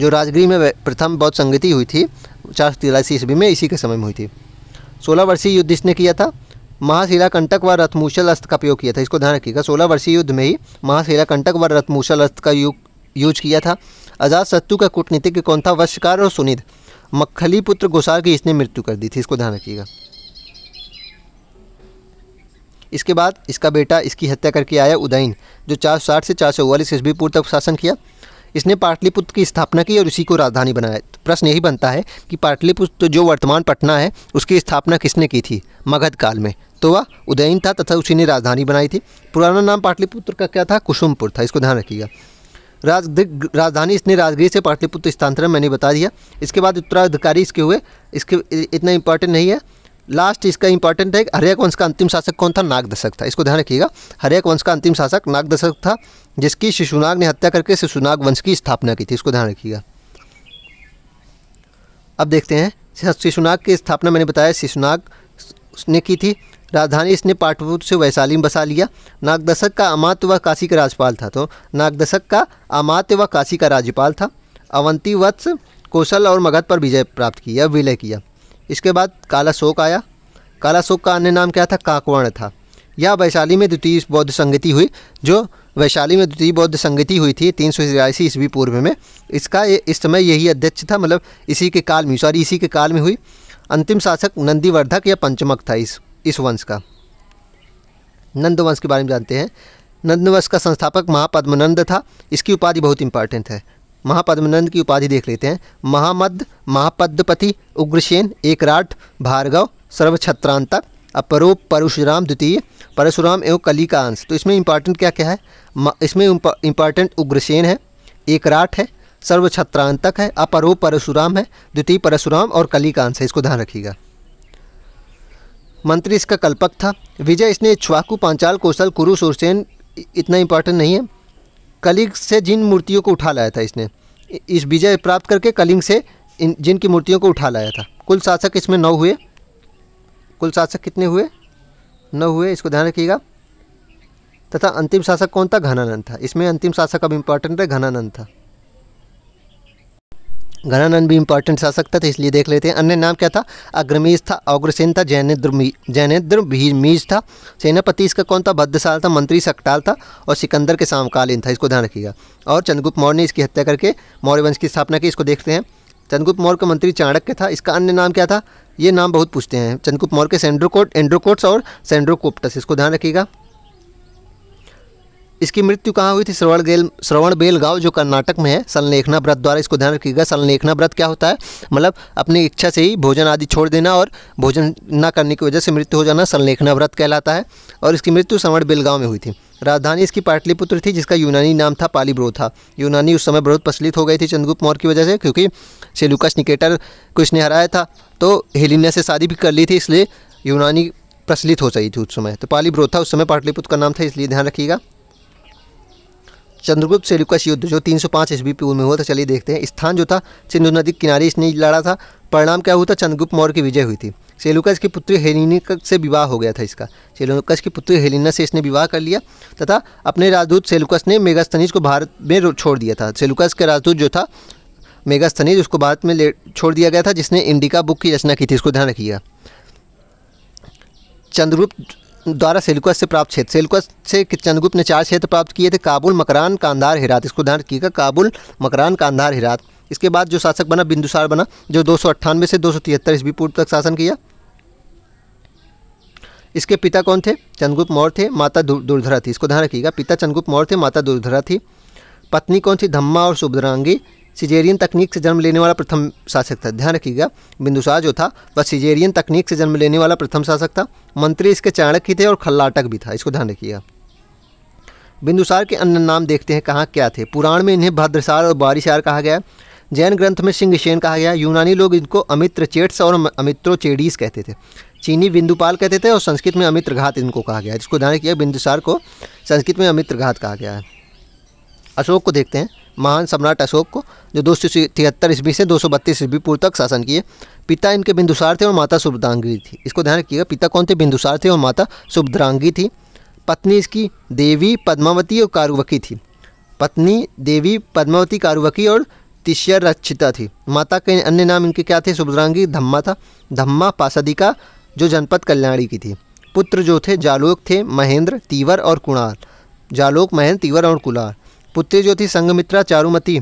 जो राजगिरी में प्रथम बौद्ध संगीति हुई थी चार सौ तिरासी ईस्वी में इसी के समय में हुई थी सोलह वर्षीय युद्ध इसने किया था महाशिला कंटक व रथमूशल अस्त्र का प्रयोग किया था इसको ध्यान रखिएगा सोलह वर्षीय युद्ध में ही महाशिला कंटक व रथमूशल अस्त्र का यूज किया था आज़ाद सत्तु का कूटनीतिज्ञ कौन था वशकार और सुनिध मक्खली पुत्र गोसाल की इसने मृत्यु कर दी थी इसको ध्यान रखिएगा इसके बाद इसका बेटा इसकी हत्या करके आया उदयन जो 460 से चार सौ उवालीस ईस्वीपुर तक शासन किया इसने पाटलिपुत्र की स्थापना की और इसी को राजधानी बनाया तो प्रश्न यही बनता है कि पाटलिपुत्र जो वर्तमान पटना है उसकी स्थापना किसने की थी मगध काल में तो वह उदयन था तथा उसी ने राजधानी बनाई थी पुराना नाम पाटलिपुत्र का क्या था कुसुमपुर था इसको ध्यान रखिएगा राजधानी इसने राजगीर से पाटलिपुत्र स्थानांतरण मैंने बता दिया इसके बाद उत्तराधिकारी इसके हुए इसके इतना इंपॉर्टेंट नहीं है लास्ट इसका इंपॉर्टेंट है हरियक वंश का अंतिम शासक कौन था नागदशक था इसको ध्यान रखिएगा हरियक वंश का अंतिम शासक नागदशक था जिसकी शिशुनाग ने हत्या करके शिशुनाग वंश की स्थापना की थी इसको ध्यान रखिएगा अब देखते हैं शिशुनाग की स्थापना मैंने बताया शिशुनाग ने की थी राजधानी इसने पाटपुत्र से वैशाली में बसा लिया नागदशक का अमात्य व काशी का राज्यपाल था तो नागदशक का अमात्य व काशी का राज्यपाल था अवंती वत्स कौशल और मगध पर विजय प्राप्त किया विलय किया इसके बाद काला शोक आया काला शोक का अन्य नाम क्या था काकवर्ण था यह वैशाली में द्वितीय बौद्ध संगति हुई जो वैशाली में द्वितीय बौद्ध संगति हुई थी तीन सौ तिरासी ईस्वी पूर्व में इसका इस समय यही अध्यक्ष था मतलब इसी के काल में सॉरी इसी के काल में हुई अंतिम शासक नंदीवर्धक या पंचमक था इस इस वंश का नंद वंश के बारे में जानते हैं नंद वंश का संस्थापक महापद्मनंद था इसकी उपाधि बहुत इंपॉर्टेंट है महापद्मनंद की उपाधि देख लेते हैं महामद महापद्मपति उग्रसेन एकराट भार्गव सर्वछत्रांतक अपरोप परशुराम द्वितीय परशुराम एवं कली का अंश तो इसमें इंपॉर्टेंट क्या क्या है इसमें इंपॉर्टेंट उग्रसेन है एकराट है सर्वछत्रांतक है अपरूप परशुराम है द्वितीय परशुराम और कली का अंश है इसको ध्यान रखिएगा मंत्री इसका कल्पक था विजय इसने छुआकू पांचाल कौशल कुरुश और सेन इतना इंपॉर्टेंट नहीं है कलिंग से जिन मूर्तियों को उठा लाया था इसने इस विजय प्राप्त करके कलिंग से इन जिनकी मूर्तियों को उठा लाया था कुल शासक इसमें नौ हुए कुल शासक कितने हुए नौ हुए इसको ध्यान रखिएगा तथा अंतिम शासक कौन था घनानंद था इसमें अंतिम शासक अब इम्पॉर्टेंट है घनानंद था घनानंद भी इंपॉर्टेंट आ सकता था इसलिए देख लेते हैं अन्य नाम क्या था अग्रमीज था अग्रसेन था जैनेद्र जैनेन्द्र मीज था सेनापति इसका कौन था भद्रसाल था मंत्री सकटाल था और सिकंदर के सामकालीन था इसको ध्यान रखिएगा और चंद्रगुप्त मौर्य ने इसकी हत्या करके मौर्य वंश की स्थापना की इसको देखते हैं चंद्रगुप्त मौर्य का मंत्री चाणक्य था इसका अन्य नाम क्या था ये नाम बहुत पूछते हैं चंद्रगुप्त मौर्य के सेंड्रोकोट एंड्रोकोट्स और सेंड्रोकोप्टस इसको ध्यान रखिएगा इसकी मृत्यु कहाँ हुई थी श्रवण गेल श्रवण बेल गाँव जो कर्नाटक में है संलेखना व्रत द्वारा इसको ध्यान रखिएगा संलेखना व्रत क्या होता है मतलब अपनी इच्छा से ही भोजन आदि छोड़ देना और भोजन ना करने की वजह से मृत्यु हो जाना संलेखना व्रत कहलाता है और इसकी मृत्यु श्रवण बेल गाँव में हुई थी राजधानी इसकी पाटलिपुत्र थी जिसका यूनानी नाम था पाली था यूनानी उस समय बहुत प्रचलित हो गई थी चंद्रगुप्त मौर्य की वजह से क्योंकि सेलुकस निकेटर को इसने हराया था तो हेलिना से शादी भी कर ली थी इसलिए यूनानी प्रचलित हो गई थी उस समय तो पालीब्रो था उस समय पाटलिपुत्र का नाम था इसलिए ध्यान रखिएगा चंद्रगुप्त सेल्यूक का युद्ध जो 305 सौ ईस्वी पूर्व में हुआ था चलिए देखते हैं स्थान जो था सिंधु नदी के किनारे इसने लड़ा था परिणाम क्या हुआ था चंद्रगुप्त मौर्य की विजय हुई थी सेलुकस की पुत्री हेलिनिक से विवाह हो गया था इसका सेलुकस की पुत्री हेलिना से इसने विवाह कर लिया तथा अपने राजदूत सेलुकस ने मेगास्तनीज को भारत में छोड़ दिया था सेलुकस का राजदूत जो था मेगास्तनीज उसको भारत में छोड़ दिया गया था जिसने इंडिका बुक की रचना की थी इसको ध्यान रखिएगा चंद्रगुप्त द्वारा सेलुकस से प्राप्त क्षेत्र सेलुकस से चंद्रगुप्त ने चार क्षेत्र प्राप्त किए थे काबुल मकरान कांधार हिरात इसको ध्यान रखिएगा काबुल मकरान कांधार हिरात इसके बाद जो शासक बना बिंदुसार बना जो दो से दो सौ पूर्व तक शासन किया इसके पिता कौन थे चंद्रगुप्त मौर्य थे माता दुर्धरा थी इसको ध्यान रखिएगा पिता चंद्रगुप्त मौर्य थे माता दुर्धरा थी पत्नी कौन थी धम्मा और सुभद्रांगी सिजेरियन तकनीक से जन्म लेने वाला प्रथम शासक था ध्यान रखिएगा बिंदुसार जो था वह सिजेरियन तकनीक से जन्म लेने वाला प्रथम शासक था मंत्री इसके चाणक्य ही थे और खल्लाटक भी था इसको ध्यान रखिएगा बिंदुसार के अन्य नाम देखते हैं कहाँ क्या थे पुराण में इन्हें भद्रसार और बारिशार कहा गया जैन ग्रंथ में सिंहसेन कहा गया यूनानी लोग इनको अमित्र चेट्स और अमित्रो चेडीस कहते थे चीनी बिंदुपाल कहते थे और संस्कृत में अमित्रघात इनको कहा गया जिसको ध्यान रखिए बिंदुसार को संस्कृत में अमित्रघात कहा गया है अशोक को देखते हैं महान सम्राट अशोक को जो दो सौ तिहत्तर ईस्वी से दो सौ बत्तीस ईस्वी पूर्व तक शासन किए पिता इनके बिंदुसार थे और माता शुभद्रांगी थी इसको ध्यान रखिएगा पिता कौन थे बिंदुसार थे और माता शुभद्रांगी थी पत्नी इसकी देवी पद्मावती और कारुवकी थी पत्नी देवी पद्मावती कारुवकी और तिश्य रक्षिता थी माता के अन्य नाम इनके क्या थे सुभद्रांगी धम्मा था धम्मा पासदिका जो जनपद कल्याणी की थी पुत्र जो थे जालोक थे महेंद्र तीवर और कुणाल जालोक महेंद्र तीवर और कुणाल पुत्री जो थी संगमित्रा चारुमती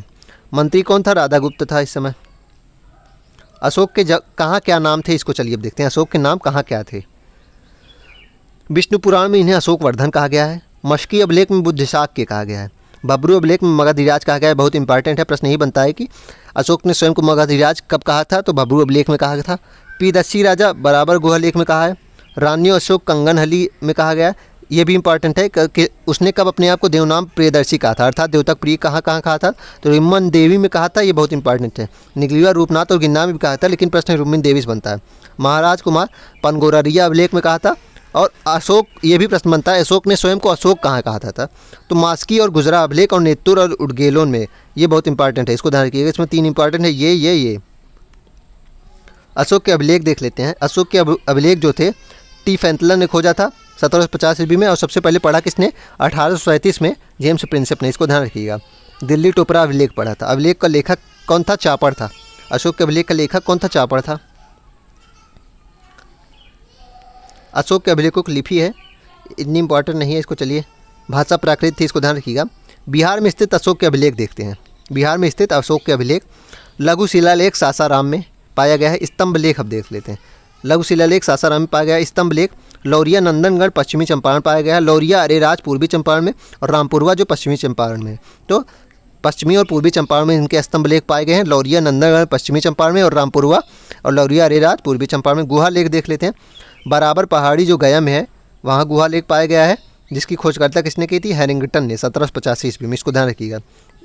मंत्री कौन था राधा गुप्त था इस समय अशोक के जग कहाँ क्या नाम थे इसको चलिए अब देखते हैं अशोक के नाम कहाँ क्या थे विष्णु पुराण में इन्हें अशोक वर्धन कहा गया है मशकी अभिलेख में बुद्ध के कहा गया है बबरू अभिलेख में मगधिराज कहा गया है बहुत इंपॉर्टेंट है प्रश्न यही बनता है कि अशोक ने स्वयं को मगधिराज कब कहा था तो बबरू अभिलेख में कहा था पी दस्सी राजा बराबर लेख में कहा है रानियों अशोक कंगनहली में कहा गया ये भी इंपॉर्टेंट है कि उसने कब अपने आप को देवनाम प्रियदर्शी कहा था अर्थात देवता प्रिय कहाँ कहाँ कहा था तो रिमन देवी में कहा था ये बहुत इंपॉर्टेंट है निगलिया रूपनाथ और गिन्ना में भी कहा था लेकिन प्रश्न रुमिन देवी से बनता है महाराज कुमार पनगोरारिया अभिलेख में कहा था और अशोक ये भी प्रश्न बनता है अशोक ने स्वयं को अशोक कहाँ कहा था, था तो मास्की और गुजरा अभिलेख और नेतुर और उडगेलोन में ये बहुत इंपॉर्टेंट है इसको ध्यान रखिएगा इसमें तीन इंपॉर्टेंट है ये ये ये अशोक के अभिलेख देख लेते हैं अशोक के अभिलेख जो थे टी फैंतलन ने खोजा था सत्रह ईस्वी में और सबसे पहले पढ़ा किसने अठारह में जेम्स प्रिंसेप ने इसको ध्यान रखिएगा दिल्ली टोपरा अभिलेख पढ़ा था अभिलेख का लेखक कौन था चापड़ था अशोक के अभिलेख का लेखक कौन था चापड़ था अशोक के अभिलेखों की लिपि है इतनी इंपॉर्टेंट नहीं है इसको चलिए भाषा प्राकृत थी इसको ध्यान रखिएगा बिहार में स्थित अशोक के अभिलेख देखते हैं बिहार में स्थित अशोक के अभिलेख लघु शिलालेख सासाराम में पाया गया है स्तंभ लेख अब देख लेते हैं लघु शिलालेख सासाराम में पाया गया स्तंभ लेख लौरिया नंदनगढ़ पश्चिमी चंपारण पाया गया है लौरिया अरेराज पूर्वी चंपारण में और रामपुरवा जो पश्चिमी चंपारण में तो पश्चिमी और पूर्वी चंपारण में इनके स्तंभ लेख पाए गए हैं लौरिया नंदनगढ़ पश्चिमी चंपारण में और रामपुरवा और लौरिया अरेराज पूर्वी चंपारण में गुहा लेख देख लेते हैं बराबर पहाड़ी जो गया में है वहाँ गुहा लेख पाया गया है जिसकी खोजकर्ता किसने की थी हैरिंगटन ने सत्रह सौ पचासी ईस्वी में इसको ध्यान रखिएगा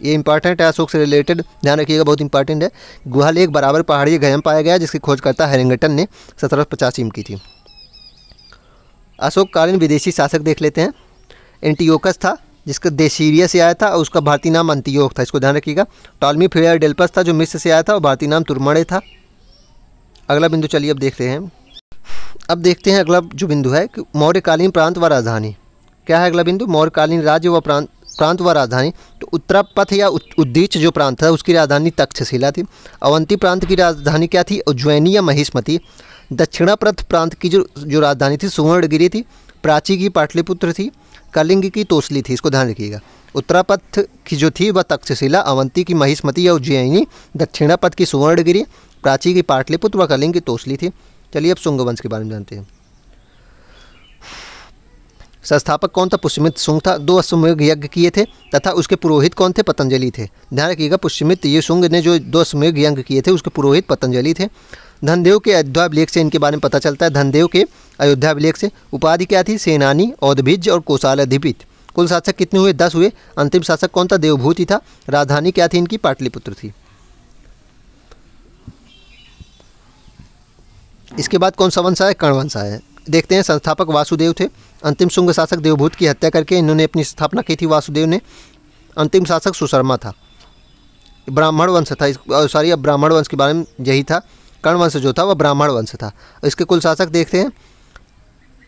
ये इंपॉर्टेंट है अशोक से रिलेटेड ध्यान रखिएगा बहुत इंपॉर्टेंट है गुहा लेख बराबर पहाड़ी गयम पाया गया जिसकी खोजकर्ता हैरिंगटन ने सत्रह सौ पचासी में की थी अशोककालीन विदेशी शासक देख लेते हैं एंटीयोकस था जिसका देसीरिया से आया था और उसका भारतीय नाम अंतियोग था इसको ध्यान रखिएगा टॉलमी फेयर डेल्पस था जो मिस्र से आया था और भारतीय नाम तुरमड़े था अगला बिंदु चलिए अब देखते हैं अब देखते हैं अगला जो बिंदु है कि मौर्यकालीन प्रांत व राजधानी क्या है अगला बिंदु मौर्यकालीन राज्य व प्रांत प्रांत व राजधानी तो उत्तरापथ या उद्दीच जो प्रांत था उसकी राजधानी तक्षशिला थी अवंती प्रांत की राजधानी क्या थी उज्जैनी या महिष्मती दक्षिणाप्रथ प्रांत की जो जो राजधानी थी सुवर्णगिरी थी प्राची की पाटलिपुत्र थी कलिंग की तोसली थी इसको ध्यान रखिएगा उत्तरापथ की जो थी वह तक्षशिला अवंती की महिष्मति या उज्जैनी दक्षिणापथ की सुवर्णगिरी प्राची की पाटलिपुत्र व कलिंग की तोसली थी चलिए अब शुंग वंश के बारे में जानते हैं संस्थापक कौन था पुष्यमित शुंग था दो अश्वमेघ यज्ञ किए थे तथा उसके पुरोहित कौन थे पतंजलि थे ध्यान रखिएगा पुष्यमित ये शुंग ने जो दो अश्वमेघ यज्ञ किए थे उसके पुरोहित पतंजलि थे धनदेव के अयोध्याभिलेख से इनके बारे में पता चलता है धनदेव के अयोध्याभिलेख से उपाधि क्या थी सेनानी औद्भिज और कोसाल अधिपित कुल शासक कितने हुए दस हुए अंतिम शासक कौन था देवभूति था राजधानी क्या थी इनकी पाटलिपुत्र थी इसके बाद कौन सा वंश आया कर्णवंश आया देखते हैं संस्थापक वासुदेव थे अंतिम शुंग शासक देवभूत की हत्या करके इन्होंने अपनी स्थापना की थी वासुदेव ने अंतिम शासक सुशर्मा था ब्राह्मण वंश था सॉरी अब ब्राह्मण वंश के बारे में यही था कर्ण वंश जो था वह ब्राह्मण वंश था इसके कुल शासक देखते हैं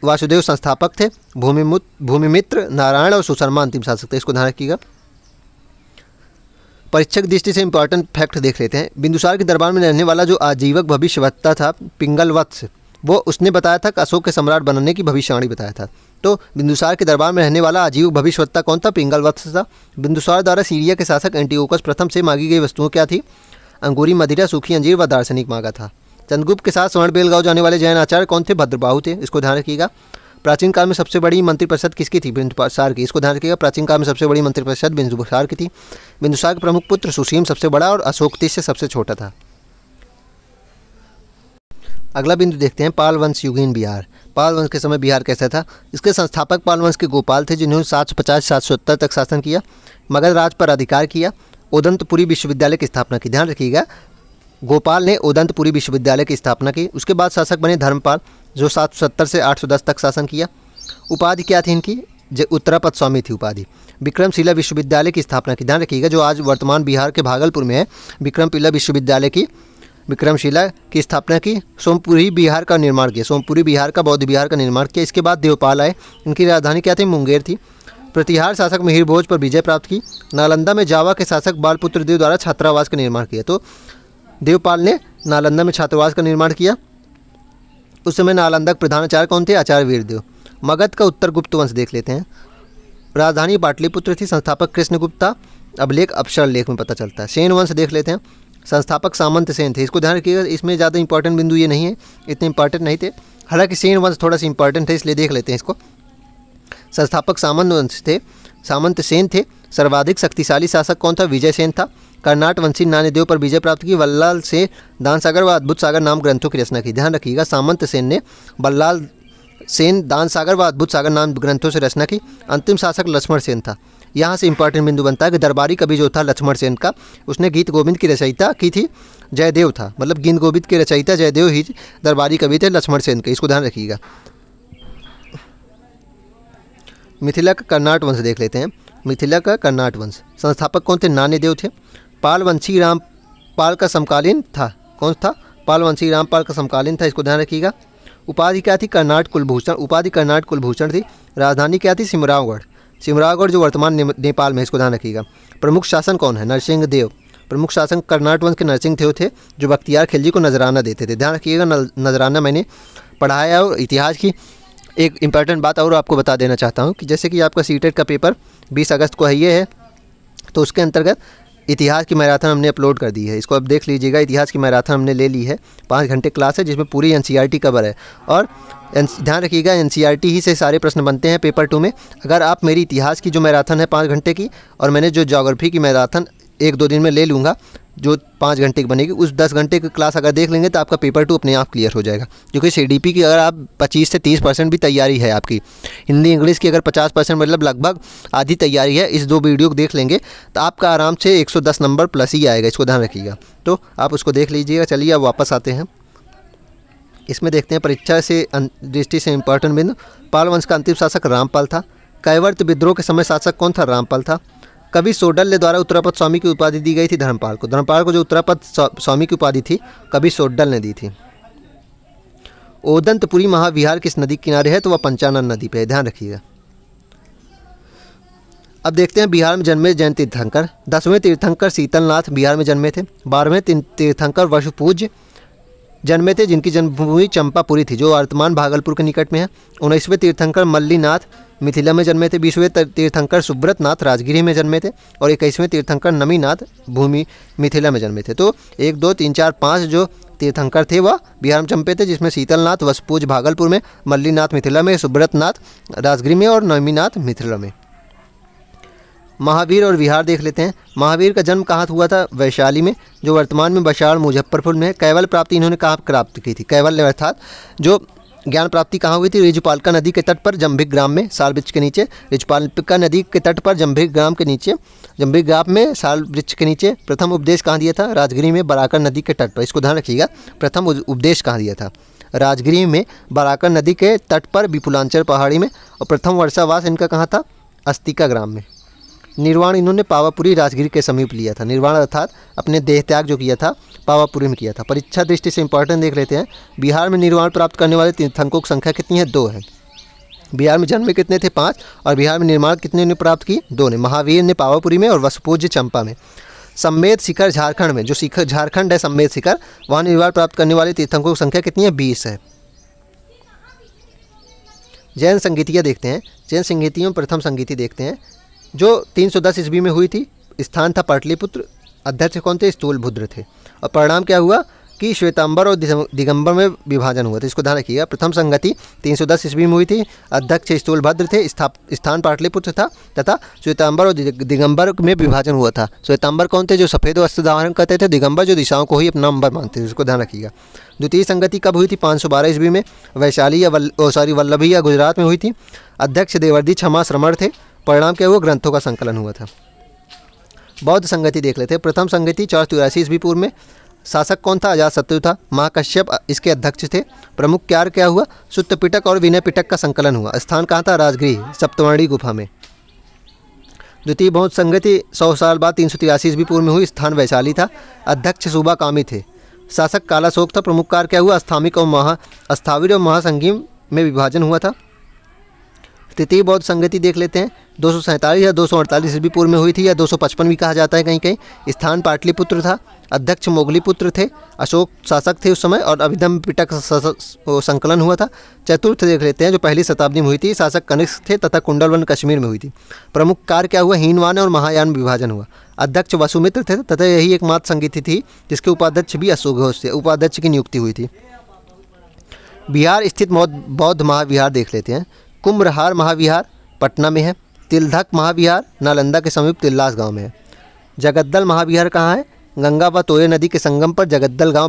वासुदेव संस्थापक थे भूमिमुत भूमिमित्र नारायण और सुशर्मा अंतिम शासक थे इसको ध्यान रखिएगा परीक्षक दृष्टि से इंपॉर्टेंट फैक्ट देख लेते हैं बिंदुसार के दरबार में रहने वाला जो आजीवक भविष्यवत्ता था पिंगलवत्स वो उसने बताया था कि अशोक के सम्राट बनने की भविष्यवाणी बताया था तो बिंदुसार के दरबार में रहने वाला आजीव भविष्यवत्ता कौन था पिंगलवत्स था बिंदुसार द्वारा सीरिया के शासक एंटीओकस प्रथम से मांगी गई वस्तुओं क्या थी अंगूरी मदिरा सूखी अंजीर व दार्शनिक मांगा था चंद्रगुप्त के साथ स्वर्ण बेलगांव जाने वाले जैन आचार्य कौन थे भद्रबाहु थे इसको ध्यान रखिएगा प्राचीन काल में सबसे बड़ी मंत्रिपरिषद किसकी थी बिंदुसार की इसको ध्यान रखिएगा प्राचीन काल में सबसे बड़ी मंत्रिपरिषद बिंदुसार की थी बिंदुसार के प्रमुख पुत्र सुसीम सबसे बड़ा और अशोक तीस से सबसे छोटा था अगला बिंदु देखते हैं पाल वंश युगीन बिहार पाल वंश के समय बिहार कैसा था इसके संस्थापक पाल वंश के गोपाल थे जिन्होंने सात सौ पचास सात सौ सत्तर तक शासन किया मगध राज पर अधिकार किया उदंतपुरी विश्वविद्यालय की स्थापना की ध्यान रखिएगा गोपाल ने उदंतपुरी विश्वविद्यालय की स्थापना की उसके बाद शासक बने धर्मपाल जो सात से आठ तक शासन किया उपाधि क्या थी इनकी जो उत्तरापद स्वामी थी उपाधि विक्रमशिला विश्वविद्यालय की स्थापना की ध्यान रखिएगा जो आज वर्तमान बिहार के भागलपुर में है विक्रमपिला विश्वविद्यालय की विक्रमशिला की स्थापना की सोमपुरी बिहार का निर्माण किया सोमपुरी बिहार का बौद्ध बिहार का निर्माण किया इसके बाद देवपाल आए इनकी राजधानी क्या थी मुंगेर थी प्रतिहार शासक मिहिर भोज पर विजय प्राप्त की नालंदा में जावा के शासक बालपुत्र देव द्वारा छात्रावास का निर्माण किया तो देवपाल ने नालंदा में छात्रावास का निर्माण किया उस समय नालंदा के प्रधानाचार्य कौन थे आचार्य वीरदेव मगध का उत्तर गुप्त वंश देख लेते हैं राजधानी पाटलिपुत्र थी संस्थापक कृष्ण गुप्ता अभिलेख अपसर लेख में पता चलता है सेन वंश देख लेते हैं संस्थापक सामंत सेन थे इसको ध्यान रखिएगा इसमें ज़्यादा इंपॉर्टेंट बिंदु ये नहीं है इतने इंपॉर्टेंट नहीं थे हालांकि सेन वंश थोड़ा सा इंपॉर्टेंट है इसलिए देख लेते हैं इसको संस्थापक सामंत वंश थे सामंत सेन थे सर्वाधिक शक्तिशाली शासक कौन था विजय सेन था कर्नाट वंशी नान्यदेव पर विजय प्राप्त की वल्लाल से दान सागर व अद्भुत सागर नाम ग्रंथों की रचना की ध्यान रखिएगा सामंत सेन ने वल्लाल सेन दान सागर व अद्भुत सागर नाम ग्रंथों से रचना की अंतिम शासक लक्ष्मण सेन था यहाँ से इंपॉर्टेंट बिंदु बनता है कि दरबारी कवि जो था लक्ष्मण सेन का उसने गीत गोविंद की रचयिता की थी जयदेव था मतलब गीत गोविंद की रचयिता जयदेव ही दरबारी कवि थे लक्ष्मण सेन के इसको ध्यान रखिएगा मिथिला का कर्नाट वंश देख लेते हैं मिथिला का कर्नाट वंश संस्थापक कौन थे नान्यदेव थे पालवंशी राम पाल का समकालीन था कौन था पालवंशी रामपाल का समकालीन था इसको ध्यान रखिएगा उपाधि क्या थी कर्नाट कुलभूषण उपाधि कर्नाट कुलभूषण थी राजधानी क्या थी सिमरावगढ़ सिमरावगढ़ जो वर्तमान नेपाल में इसको ध्यान रखिएगा प्रमुख शासन कौन है नरसिंह देव प्रमुख शासन कर्नाट वंश के नरसिंह थे थे जो बख्तियार खिलजी को नजराना देते थे ध्यान रखिएगा नजराना मैंने पढ़ाया और इतिहास की एक इम्पॉर्टेंट बात और आपको बता देना चाहता हूँ कि जैसे कि आपका सीटेट का पेपर बीस अगस्त को है ये है तो उसके अंतर्गत इतिहास की मैराथन हमने अपलोड कर दी है इसको आप देख लीजिएगा इतिहास की मैराथन हमने ले ली है पाँच घंटे क्लास है जिसमें पूरी एन कवर e है और ध्यान रखिएगा एन e ही से सारे प्रश्न बनते हैं पेपर टू में अगर आप मेरी इतिहास की जो मैराथन है पाँच घंटे की और मैंने जो जोग्राफी की मैराथन एक दो दिन में ले लूँगा जो पाँच घंटे की बनेगी उस दस घंटे की क्लास अगर देख लेंगे तो आपका पेपर टू अपने आप क्लियर हो जाएगा क्योंकि सी की अगर आप पच्चीस से तीस परसेंट भी तैयारी है आपकी हिंदी इंग्लिश की अगर पचास परसेंट मतलब लगभग आधी तैयारी है इस दो वीडियो को देख लेंगे तो आपका आराम से एक सौ दस नंबर प्लस ही आएगा इसको ध्यान रखिएगा तो आप उसको देख लीजिएगा चलिए अब वापस आते हैं इसमें देखते हैं परीक्षा से दृष्टि से इम्पोर्टेंट बिंदु पाल वंश का अंतिम शासक रामपाल था कैवर्त विद्रोह के समय शासक कौन था रामपाल था कवि सोडल्य द्वारा उत्तरापद स्वामी की उपाधि दी गई थी धर्मपाल को धर्मपाल को जो उत्तरापद स्वामी की उपाधि थी कवि सोडल ने दी थी ओदंतपुरी महाविहार किस नदी किनारे है तो वह पंचानन नदी पे है ध्यान रखिएगा अब देखते हैं बिहार में जन्मे जैन तीर्थंकर दसवें तीर्थंकर शीतलनाथ बिहार में जन्मे थे बारहवें तीर्थंकर वशुपूज जन्मे थे जिनकी जन्मभूमि चंपापुरी थी जो वर्तमान भागलपुर के निकट में है उन्नीसवें तीर्थंकर मल्लीनाथ मिथिला में जन्मे थे बीसवें तीर्थंकर सुब्रत नाथ राजगिरी में जन्मे थे और इक्कीसवें तीर्थंकर नमीनाथ भूमि मिथिला में जन्मे थे तो एक दो तीन चार पाँच जो तीर्थंकर थे वह बिहार में चंपे थे जिसमें शीतलनाथ वसपूज भागलपुर में मल्लीनाथ मिथिला में सुब्रतनाथ राजगिरी में और नमीनाथ मिथिला में महावीर और विहार देख लेते हैं महावीर का जन्म कहाँ हुआ था वैशाली में जो वर्तमान में बशाड़ मुजफ्फरपुर में कैवल प्राप्ति इन्होंने कहाँ प्राप्त की थी कैवल अर्थात जो ज्ञान प्राप्ति कहाँ हुई थी रिजुपालका नदी के तट पर जम्भिक ग्राम में साल वृक्ष के नीचे रिजुपालका नदी के तट पर जम्भिक ग्राम के नीचे जम्भिक ग्राम में साल वृक्ष के नीचे प्रथम उपदेश कहाँ दिया था राजगिरी में बराकर नदी के तट पर इसको ध्यान रखिएगा प्रथम उपदेश कहाँ दिया था राजगिरी में बराकर नदी के तट पर विपुलांचल पहाड़ी में और प्रथम वर्षावास इनका कहाँ था अस्तिका ग्राम में निर्वाण इन्होंने पावापुरी राजगीर के समीप लिया था निर्वाण अर्थात अपने देह त्याग जो किया था पावापुरी में किया था परीक्षा दृष्टि से इंपॉर्टेंट देख लेते हैं बिहार में निर्वाण प्राप्त करने वाले तीर्थंकों की संख्या कितनी है दो है बिहार में जन्म कितने थे पाँच और बिहार में निर्माण कितने ने प्राप्त की दो ने महावीर ने पावापुरी में और वसुपूज्य चंपा में सम्मेद शिखर झारखंड में जो शिखर झारखंड है सम्मेद शिखर वहाँ निर्वाण प्राप्त करने वाले तीर्थंकों की संख्या कितनी है बीस है जैन संगीतियाँ देखते हैं जैन संगीतियों में प्रथम संगीति देखते हैं जो 310 ईस्वी में हुई थी स्थान था पाटलिपुत्र अध्यक्ष कौन थे स्थूलभुद्र थे और परिणाम क्या हुआ कि श्वेतांबर और दिगंबर में विभाजन हुआ था इसको ध्यान रखिएगा प्रथम संगति 310 ईस्वी में हुई थी अध्यक्ष स्थूलभद्र थे स्थान पाटलिपुत्र था तथा श्वेतांबर और दिगंबर में विभाजन हुआ था श्वेतांबर कौन थे जो सफ़ेद वस्त्र धारण करते थे दिगंबर जो दिशाओं को ही अपना अंबर मानते थे इसको ध्यान रखिएगा द्वितीय संगति कब हुई थी पाँच ईस्वी में वैशाली या सॉरी वल्लभी या गुजरात में हुई थी अध्यक्ष देवर्दी क्षमा श्रमण थे परिणाम क्या हुआ ग्रंथों का संकलन हुआ था बौद्ध संगति देख लेते हैं प्रथम संगति चार तिरासी ईस्वी पूर्व में शासक कौन था अजात शत्रु था महाकश्यप इसके अध्यक्ष थे प्रमुख क्यार क्या हुआ सुत्त पिटक और विनय पिटक का संकलन हुआ स्थान कहाँ था राजगृह सप्तवर्णी गुफा में द्वितीय बौद्ध संगति सौ साल बाद तीन सौ तिरासी ईस्वी पूर्व में हुई स्थान वैशाली था अध्यक्ष सूबा कामी थे शासक कालाशोक था प्रमुख कार्य क्या हुआ अस्थामिक और महा अस्थाविर और महासंगीम में विभाजन हुआ था तृतीय बौद्ध संगति देख लेते हैं दो या दो सौ पूर्व में हुई थी या 255 भी कहा जाता है कहीं कहीं स्थान पाटलिपुत्र था अध्यक्ष मोगली पुत्र थे अशोक शासक थे उस समय और अभिधम पिटक संकलन हुआ था चतुर्थ देख लेते हैं जो पहली शताब्दी में हुई थी शासक कनिष्क थे तथा कुंडलवन कश्मीर में हुई थी प्रमुख कार्य क्या हुआ हीनवान और महायान विभाजन हुआ अध्यक्ष वसुमित्र थे तथा यही एक मात्र संगीति थी जिसके उपाध्यक्ष भी अशोक घोष थे उपाध्यक्ष की नियुक्ति हुई थी बिहार स्थित बौद्ध महाविहार देख लेते हैं कुम्भहार महाविहार पटना में है तिलधक महाविहार नालंदा के समीप तिल्लास गांव में है जगद्दल महाविहार कहाँ है गंगा व तोये नदी के संगम पर जगद्दल गांव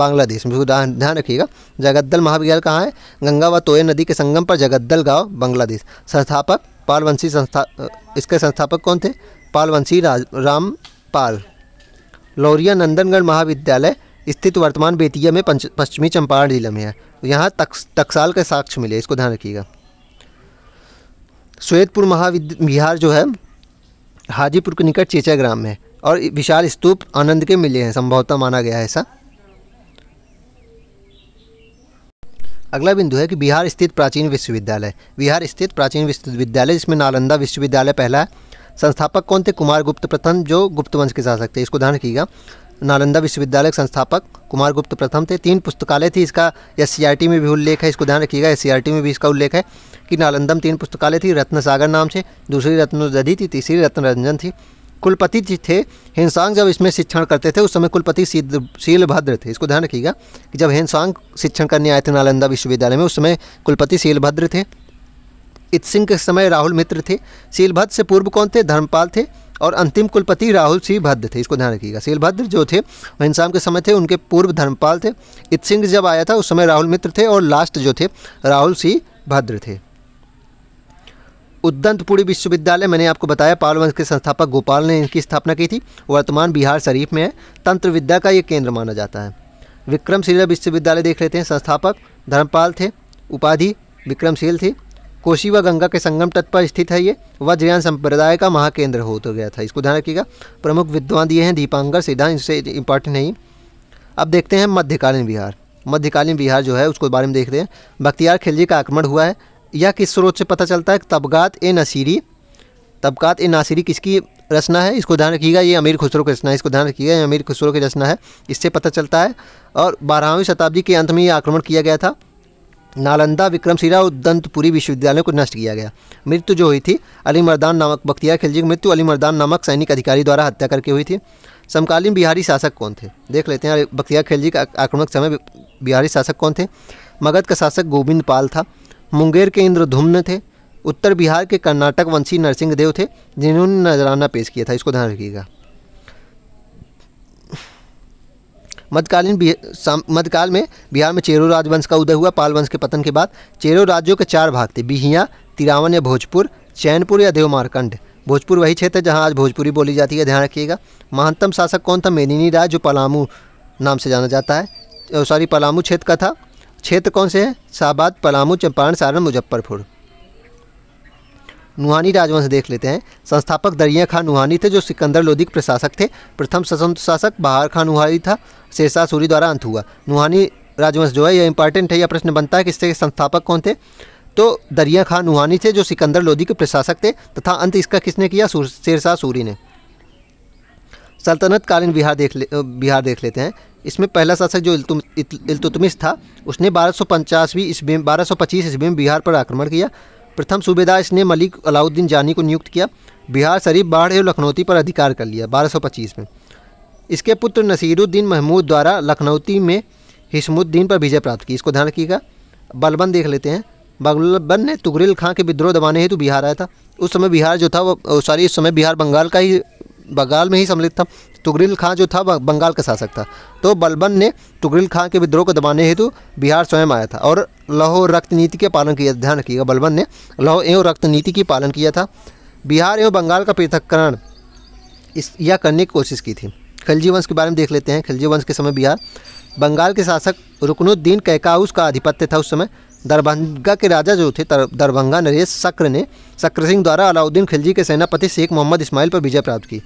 बांग्लादेश में ध्यान रखिएगा जगद्दल महाविहार कहाँ है गंगा व तोये नदी के संगम पर जगद्दल गांव बांग्लादेश संस्थापक पालवंशी संस्था इसके संस्थापक कौन थे पालवंशी राम पाल लौरिया नंदनगढ़ महाविद्यालय स्थित वर्तमान बेतिया में पश्चिमी चंपारण जिले में है यहाँ तक, तकसाल के साक्ष्य मिले इसको ध्यान रखिएगा श्वेतपुर महाविद्या बिहार जो है हाजीपुर के निकट चेचा ग्राम में और विशाल स्तूप आनंद के मिले हैं संभवतः माना गया है ऐसा अगला बिंदु है कि बिहार स्थित प्राचीन विश्वविद्यालय बिहार स्थित प्राचीन विश्वविद्यालय जिसमें नालंदा विश्वविद्यालय पहला है संस्थापक कौन थे कुमार गुप्त प्रथम जो गुप्त वंश के शासक थे इसको ध्यान रखिएगा नालंदा विश्वविद्यालय के संस्थापक कुमार गुप्त प्रथम थे तीन पुस्तकालय थी इसका एस e में भी उल्लेख है इसको ध्यान रखिएगा एस e में भी इसका उल्लेख है कि नालंदा में तीन पुस्तकालय थी रत्न सागर नाम से दूसरी दधी थी तीसरी रत्न रंजन थी कुलपति जी थे हेनसांग जब इसमें शिक्षण करते थे उस समय कुलपति शीलभद्र थे इसको ध्यान रखिएगा कि जब हेनसांग शिक्षण करने आए थे नालंदा विश्वविद्यालय में उस समय कुलपति शीलभद्र थे इत सिंह के समय राहुल मित्र थे शीलभद्र से पूर्व कौन थे धर्मपाल थे और अंतिम कुलपति राहुल सिंह भद्र थे इसको ध्यान रखिएगा सेलभद्र जो थे वह इंसाम के समय थे उनके पूर्व धर्मपाल थे इत सिंह जब आया था उस समय राहुल मित्र थे और लास्ट जो थे राहुल सिंह भद्र थे उद्दंतपुरी विश्वविद्यालय मैंने आपको बताया पाल वंश के संस्थापक गोपाल ने इनकी स्थापना की थी वर्तमान बिहार शरीफ में है तंत्र विद्या का ये केंद्र माना जाता है विक्रमशिला विश्वविद्यालय देख लेते हैं संस्थापक धर्मपाल थे उपाधि विक्रमशील थी कोशी व गंगा के संगम तट पर स्थित है ये वज्रयान संप्रदाय का महाकेंद्र हो तो गया था इसको ध्यान रखिएगा प्रमुख विद्वान दिए हैं दीपांगर सिद्धांत इससे इंपॉर्टेंट नहीं अब देखते हैं मध्यकालीन बिहार मध्यकालीन बिहार जो है उसको बारे में देखते हैं बख्तियार खिलजी का आक्रमण हुआ है यह किस स्रोत से पता चलता है तबगात ए नसीरी तबकात ए नासिरी किसकी रचना है इसको ध्यान रखिएगा ये अमीर खुसरो की रचना है इसको ध्यान रखिएगा ये अमीर खुसरो की रचना है इससे पता चलता है और बारहवीं शताब्दी के अंत में ये आक्रमण किया गया था नालंदा विक्रमशिला और दंतपुरी विश्वविद्यालयों को नष्ट किया गया मृत्यु जो हुई थी अली मर्दान नामक बख्तियार खिलजी की मृत्यु अली मर्दान नामक सैनिक अधिकारी द्वारा हत्या करके हुई थी समकालीन बिहारी शासक कौन थे देख लेते हैं बख्तियार खिलजी का आक्रमक समय बिहारी शासक कौन थे मगध का शासक गोविंद पाल था मुंगेर के इंद्रधुम्न थे उत्तर बिहार के कर्नाटक वंशी नरसिंह देव थे जिन्होंने नजराना पेश किया था इसको ध्यान रखिएगा मध्यकालीन मध्यकाल में बिहार में चेरो राजवंश का उदय हुआ पाल वंश के पतन के बाद चेरो राज्यों के चार भाग थे बिहिया तिरावन या भोजपुर चैनपुर या देवमारकंड भोजपुर वही क्षेत्र है जहाँ आज भोजपुरी बोली जाती है ध्यान रखिएगा महानतम शासक कौन था मेदिनी राज जो पलामू नाम से जाना जाता है सॉरी पलामू क्षेत्र का था क्षेत्र कौन से है शाहबाद पलामू चंपारण सारण मुजफ्फरपुर नुहानी राजवंश देख लेते हैं संस्थापक दरिया खां नुहानी थे जो सिकंदर लोधी के प्रशासक थे प्रथम स्वतंत्र शासक बहार खां नुहानी था शेरशाह सूरी द्वारा अंत हुआ नुहानी राजवंश जो है यह इंपॉर्टेंट है यह प्रश्न बनता है कि इससे संस्थापक कौन थे तो दरिया खां नुहानी थे जो सिकंदर लोधी के प्रशासक थे तथा अंत इसका किसने किया शेरशाह सूरी ने सल्तनतकालीन बिहार देख ले बिहार देख लेते हैं इसमें पहला शासक जो इल्तुतमिश था उसने बारह सौ ईस्वी में बारह सौ ईस्वी में बिहार पर आक्रमण किया प्रथम सूबेदार इसने मलिक अलाउद्दीन जानी को नियुक्त किया बिहार शरीफ बाढ़ एवं लखनौती पर अधिकार कर लिया 1225 में इसके पुत्र नसीरुद्दीन महमूद द्वारा लखनौती में हिस्मुद्दीन पर विजय प्राप्त की इसको ध्यान रखिएगा बलबन देख लेते हैं बलबन ने तुगरिल खां के विद्रोह दबाने हेतु बिहार आया था उस समय बिहार जो था वो सॉरी उस समय बिहार बंगाल का ही बंगाल में ही सम्मिलित था तुगरिल खां जो था बंगाल का शासक था तो बलबन ने तुगरिल खां के विद्रोह को दबाने हेतु बिहार स्वयं आया था और लहो रक्त नीति के पालन किया ध्यान रखिएगा बलबन ने लहो एवं रक्त नीति की पालन किया था बिहार एवं बंगाल का पृथककरण इस यह करने की कोशिश की थी खिलजी वंश के बारे में देख लेते हैं खिलजी वंश के समय बिहार बंगाल के शासक रुकनुद्दीन कैकाउस का आधिपत्य था उस समय दरभंगा के राजा जो थे दरभंगा नरेश शक्र ने शक्र सिंह द्वारा अलाउद्दीन खिलजी के सेनापति शेख मोहम्मद इस्माइल पर विजय प्राप्त की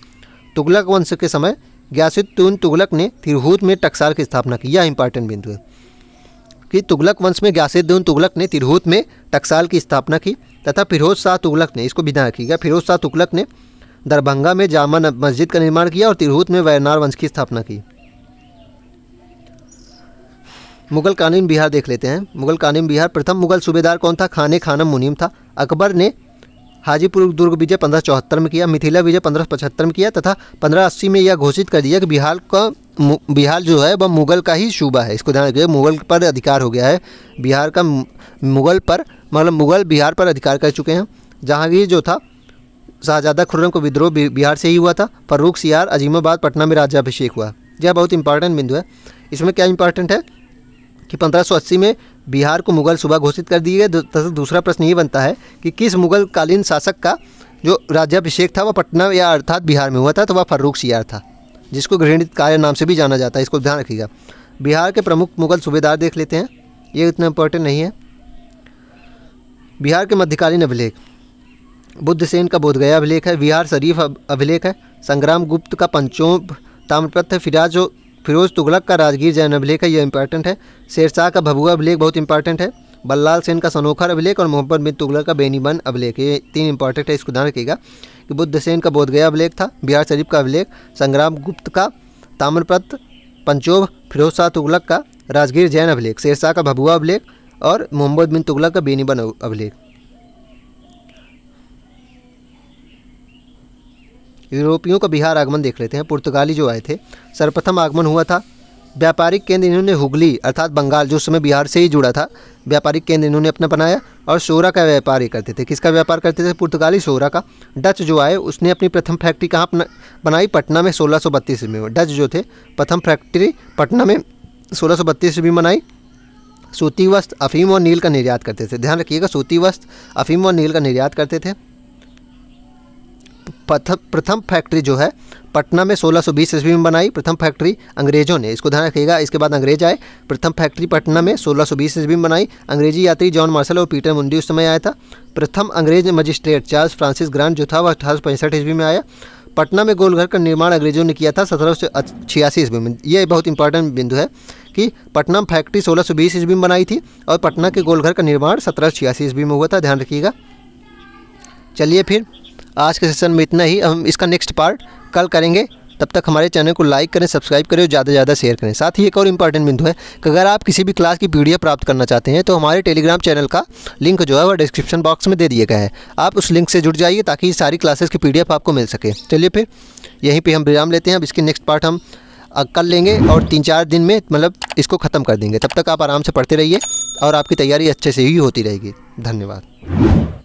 तुगलक वंश के समय ग्यासुद्दीन तुगलक ने तिरहुत में टकसाल की स्थापना की यह इंपॉर्टेंट बिंदु है कि तुगलक वंश में ग्यासुद्दीन तुगलक ने तिरहुत में टकसाल की स्थापना की तथा फिरोज शाह तुगलक ने इसको विधायक गया फिरोज शाह तुगलक ने दरभंगा में जामा मस्जिद का निर्माण किया और तिरहुत में वैनार वंश की स्थापना की मुगल कानून बिहार देख लेते हैं मुगल कानून बिहार प्रथम मुगल सूबेदार कौन था खाने खानम मुनीम था अकबर ने हाजीपुर दुर्ग विजय पंद्रह चौहत्तर में किया मिथिला विजय पंद्रह पचहत्तर में किया तथा पंद्रह अस्सी में यह घोषित कर दिया कि बिहार का बिहार जो है वह मुगल का ही सूबा है इसको ध्यान रखिए मुगल पर अधिकार हो गया है बिहार का मुगल पर मतलब मुगल बिहार पर अधिकार कर चुके हैं जहांगीर जो था शाहजादा खुर्रम को विद्रोह बिहार से ही हुआ था फरूख सियार अजीमाबाद पटना में राज्याभिषेक हुआ यह बहुत इंपॉर्टेंट बिंदु है इसमें क्या इंपॉर्टेंट है कि 1580 में बिहार को मुगल सूबा घोषित कर दिए गए दूसरा प्रश्न ये बनता है कि किस मुगल कालीन शासक का जो राज्याभिषेक था वह पटना या अर्थात बिहार में हुआ था तो वह फर्रुख सियार था जिसको घृणित कार्य नाम से भी जाना जाता है इसको ध्यान रखिएगा बिहार के प्रमुख मुगल सूबेदार देख लेते हैं ये इतना इम्पोर्टेंट नहीं है बिहार के मध्यकालीन अभिलेख बुद्ध सेन का बोधगया अभिलेख है बिहार शरीफ अभिलेख है संग्राम गुप्त का पंचोप ताम्रपथ है फिराज फिरोज़ तुगलक का राजगीर जैन अभिलेख है यह इंपॉर्टेंट है शेरशाह का भभुआ अभिलेख बहुत इंपॉर्टेंट है बल्लाल सेन का सनोखर अभिलेख और मोहम्मद बिन तुगलक का बेनीबन अभिलेख ये तीन इंपॉर्टेंट है इसको ध्यान रखिएगा कि बुद्ध सेन का बोधगया अभिलेख था बिहार शरीफ का अभिलेख संग्राम गुप्त का ताम्रप्रत पंचोभ फिरोज शाह तुगलक का राजगीर जैन अभिलेख शेरशाह का भभुआ अभिलेख और मोहम्मद बिन तुगलक का बेनीबन अभिलेख यूरोपियों का बिहार आगमन देख लेते हैं पुर्तगाली जो आए थे सर्वप्रथम आगमन हुआ था व्यापारिक केंद्र इन्होंने हुगली अर्थात बंगाल जो उस समय बिहार से ही जुड़ा था व्यापारिक केंद्र इन्होंने अपना बनाया और सोरा का व्यापार ही करते थे किसका व्यापार करते थे पुर्तगाली सोरा का डच जो आए उसने अपनी प्रथम फैक्ट्री कहाँ बनाई पटना में सोलह सौ बत्तीस में डच जो थे प्रथम फैक्ट्री पटना में सोलह सौ बत्तीस में बनाई सूती वस्त्र अफीम और नील का निर्यात करते थे ध्यान रखिएगा सूती वस्त्र अफीम और नील का निर्यात करते थे प्रथम फैक्ट्री जो है पटना में 1620 ईस्वी में बनाई प्रथम फैक्ट्री अंग्रेजों ने इसको ध्यान रखिएगा इसके बाद अंग्रेज आए प्रथम फैक्ट्री पटना में 1620 ईस्वी में बनाई अंग्रेजी यात्री जॉन मार्शल और पीटर मुंडी उस समय आया था प्रथम अंग्रेज मजिस्ट्रेट चार्ल्स फ्रांसिस ग्रांट जो था वह अठारह ईस्वी में आया पटना में गोलघर का निर्माण अंग्रेजों ने किया था सत्रह सौ छियासी ईस्वी में यह बहुत इंपॉर्टेंट बिंदु है कि पटना फैक्ट्री सोलह सौ बीस ईस्वी में बनाई थी और पटना के गोलघर का निर्माण सत्रह सौ छियासी ईस्वी में हुआ था ध्यान रखिएगा चलिए फिर आज के सेशन में इतना ही हम इसका नेक्स्ट पार्ट कल करेंगे तब तक हमारे चैनल को लाइक करें सब्सक्राइब करें और ज़्यादा से ज़्यादा शेयर करें साथ ही एक और इंपॉर्टेंट बिंदु है कि अगर आप किसी भी क्लास की पी प्राप्त करना चाहते हैं तो हमारे टेलीग्राम चैनल का लिंक जो है वह डिस्क्रिप्शन बॉक्स में दे दिया गया है आप उस लिंक से जुड़ जाइए ताकि सारी क्लासेस की पी आपको मिल सके चलिए फिर यहीं पर हम विराम लेते हैं अब इसके नेक्स्ट पार्ट हम कल लेंगे और तीन चार दिन में मतलब इसको ख़त्म कर देंगे तब तक आप आराम से पढ़ते रहिए और आपकी तैयारी अच्छे से ही होती रहेगी धन्यवाद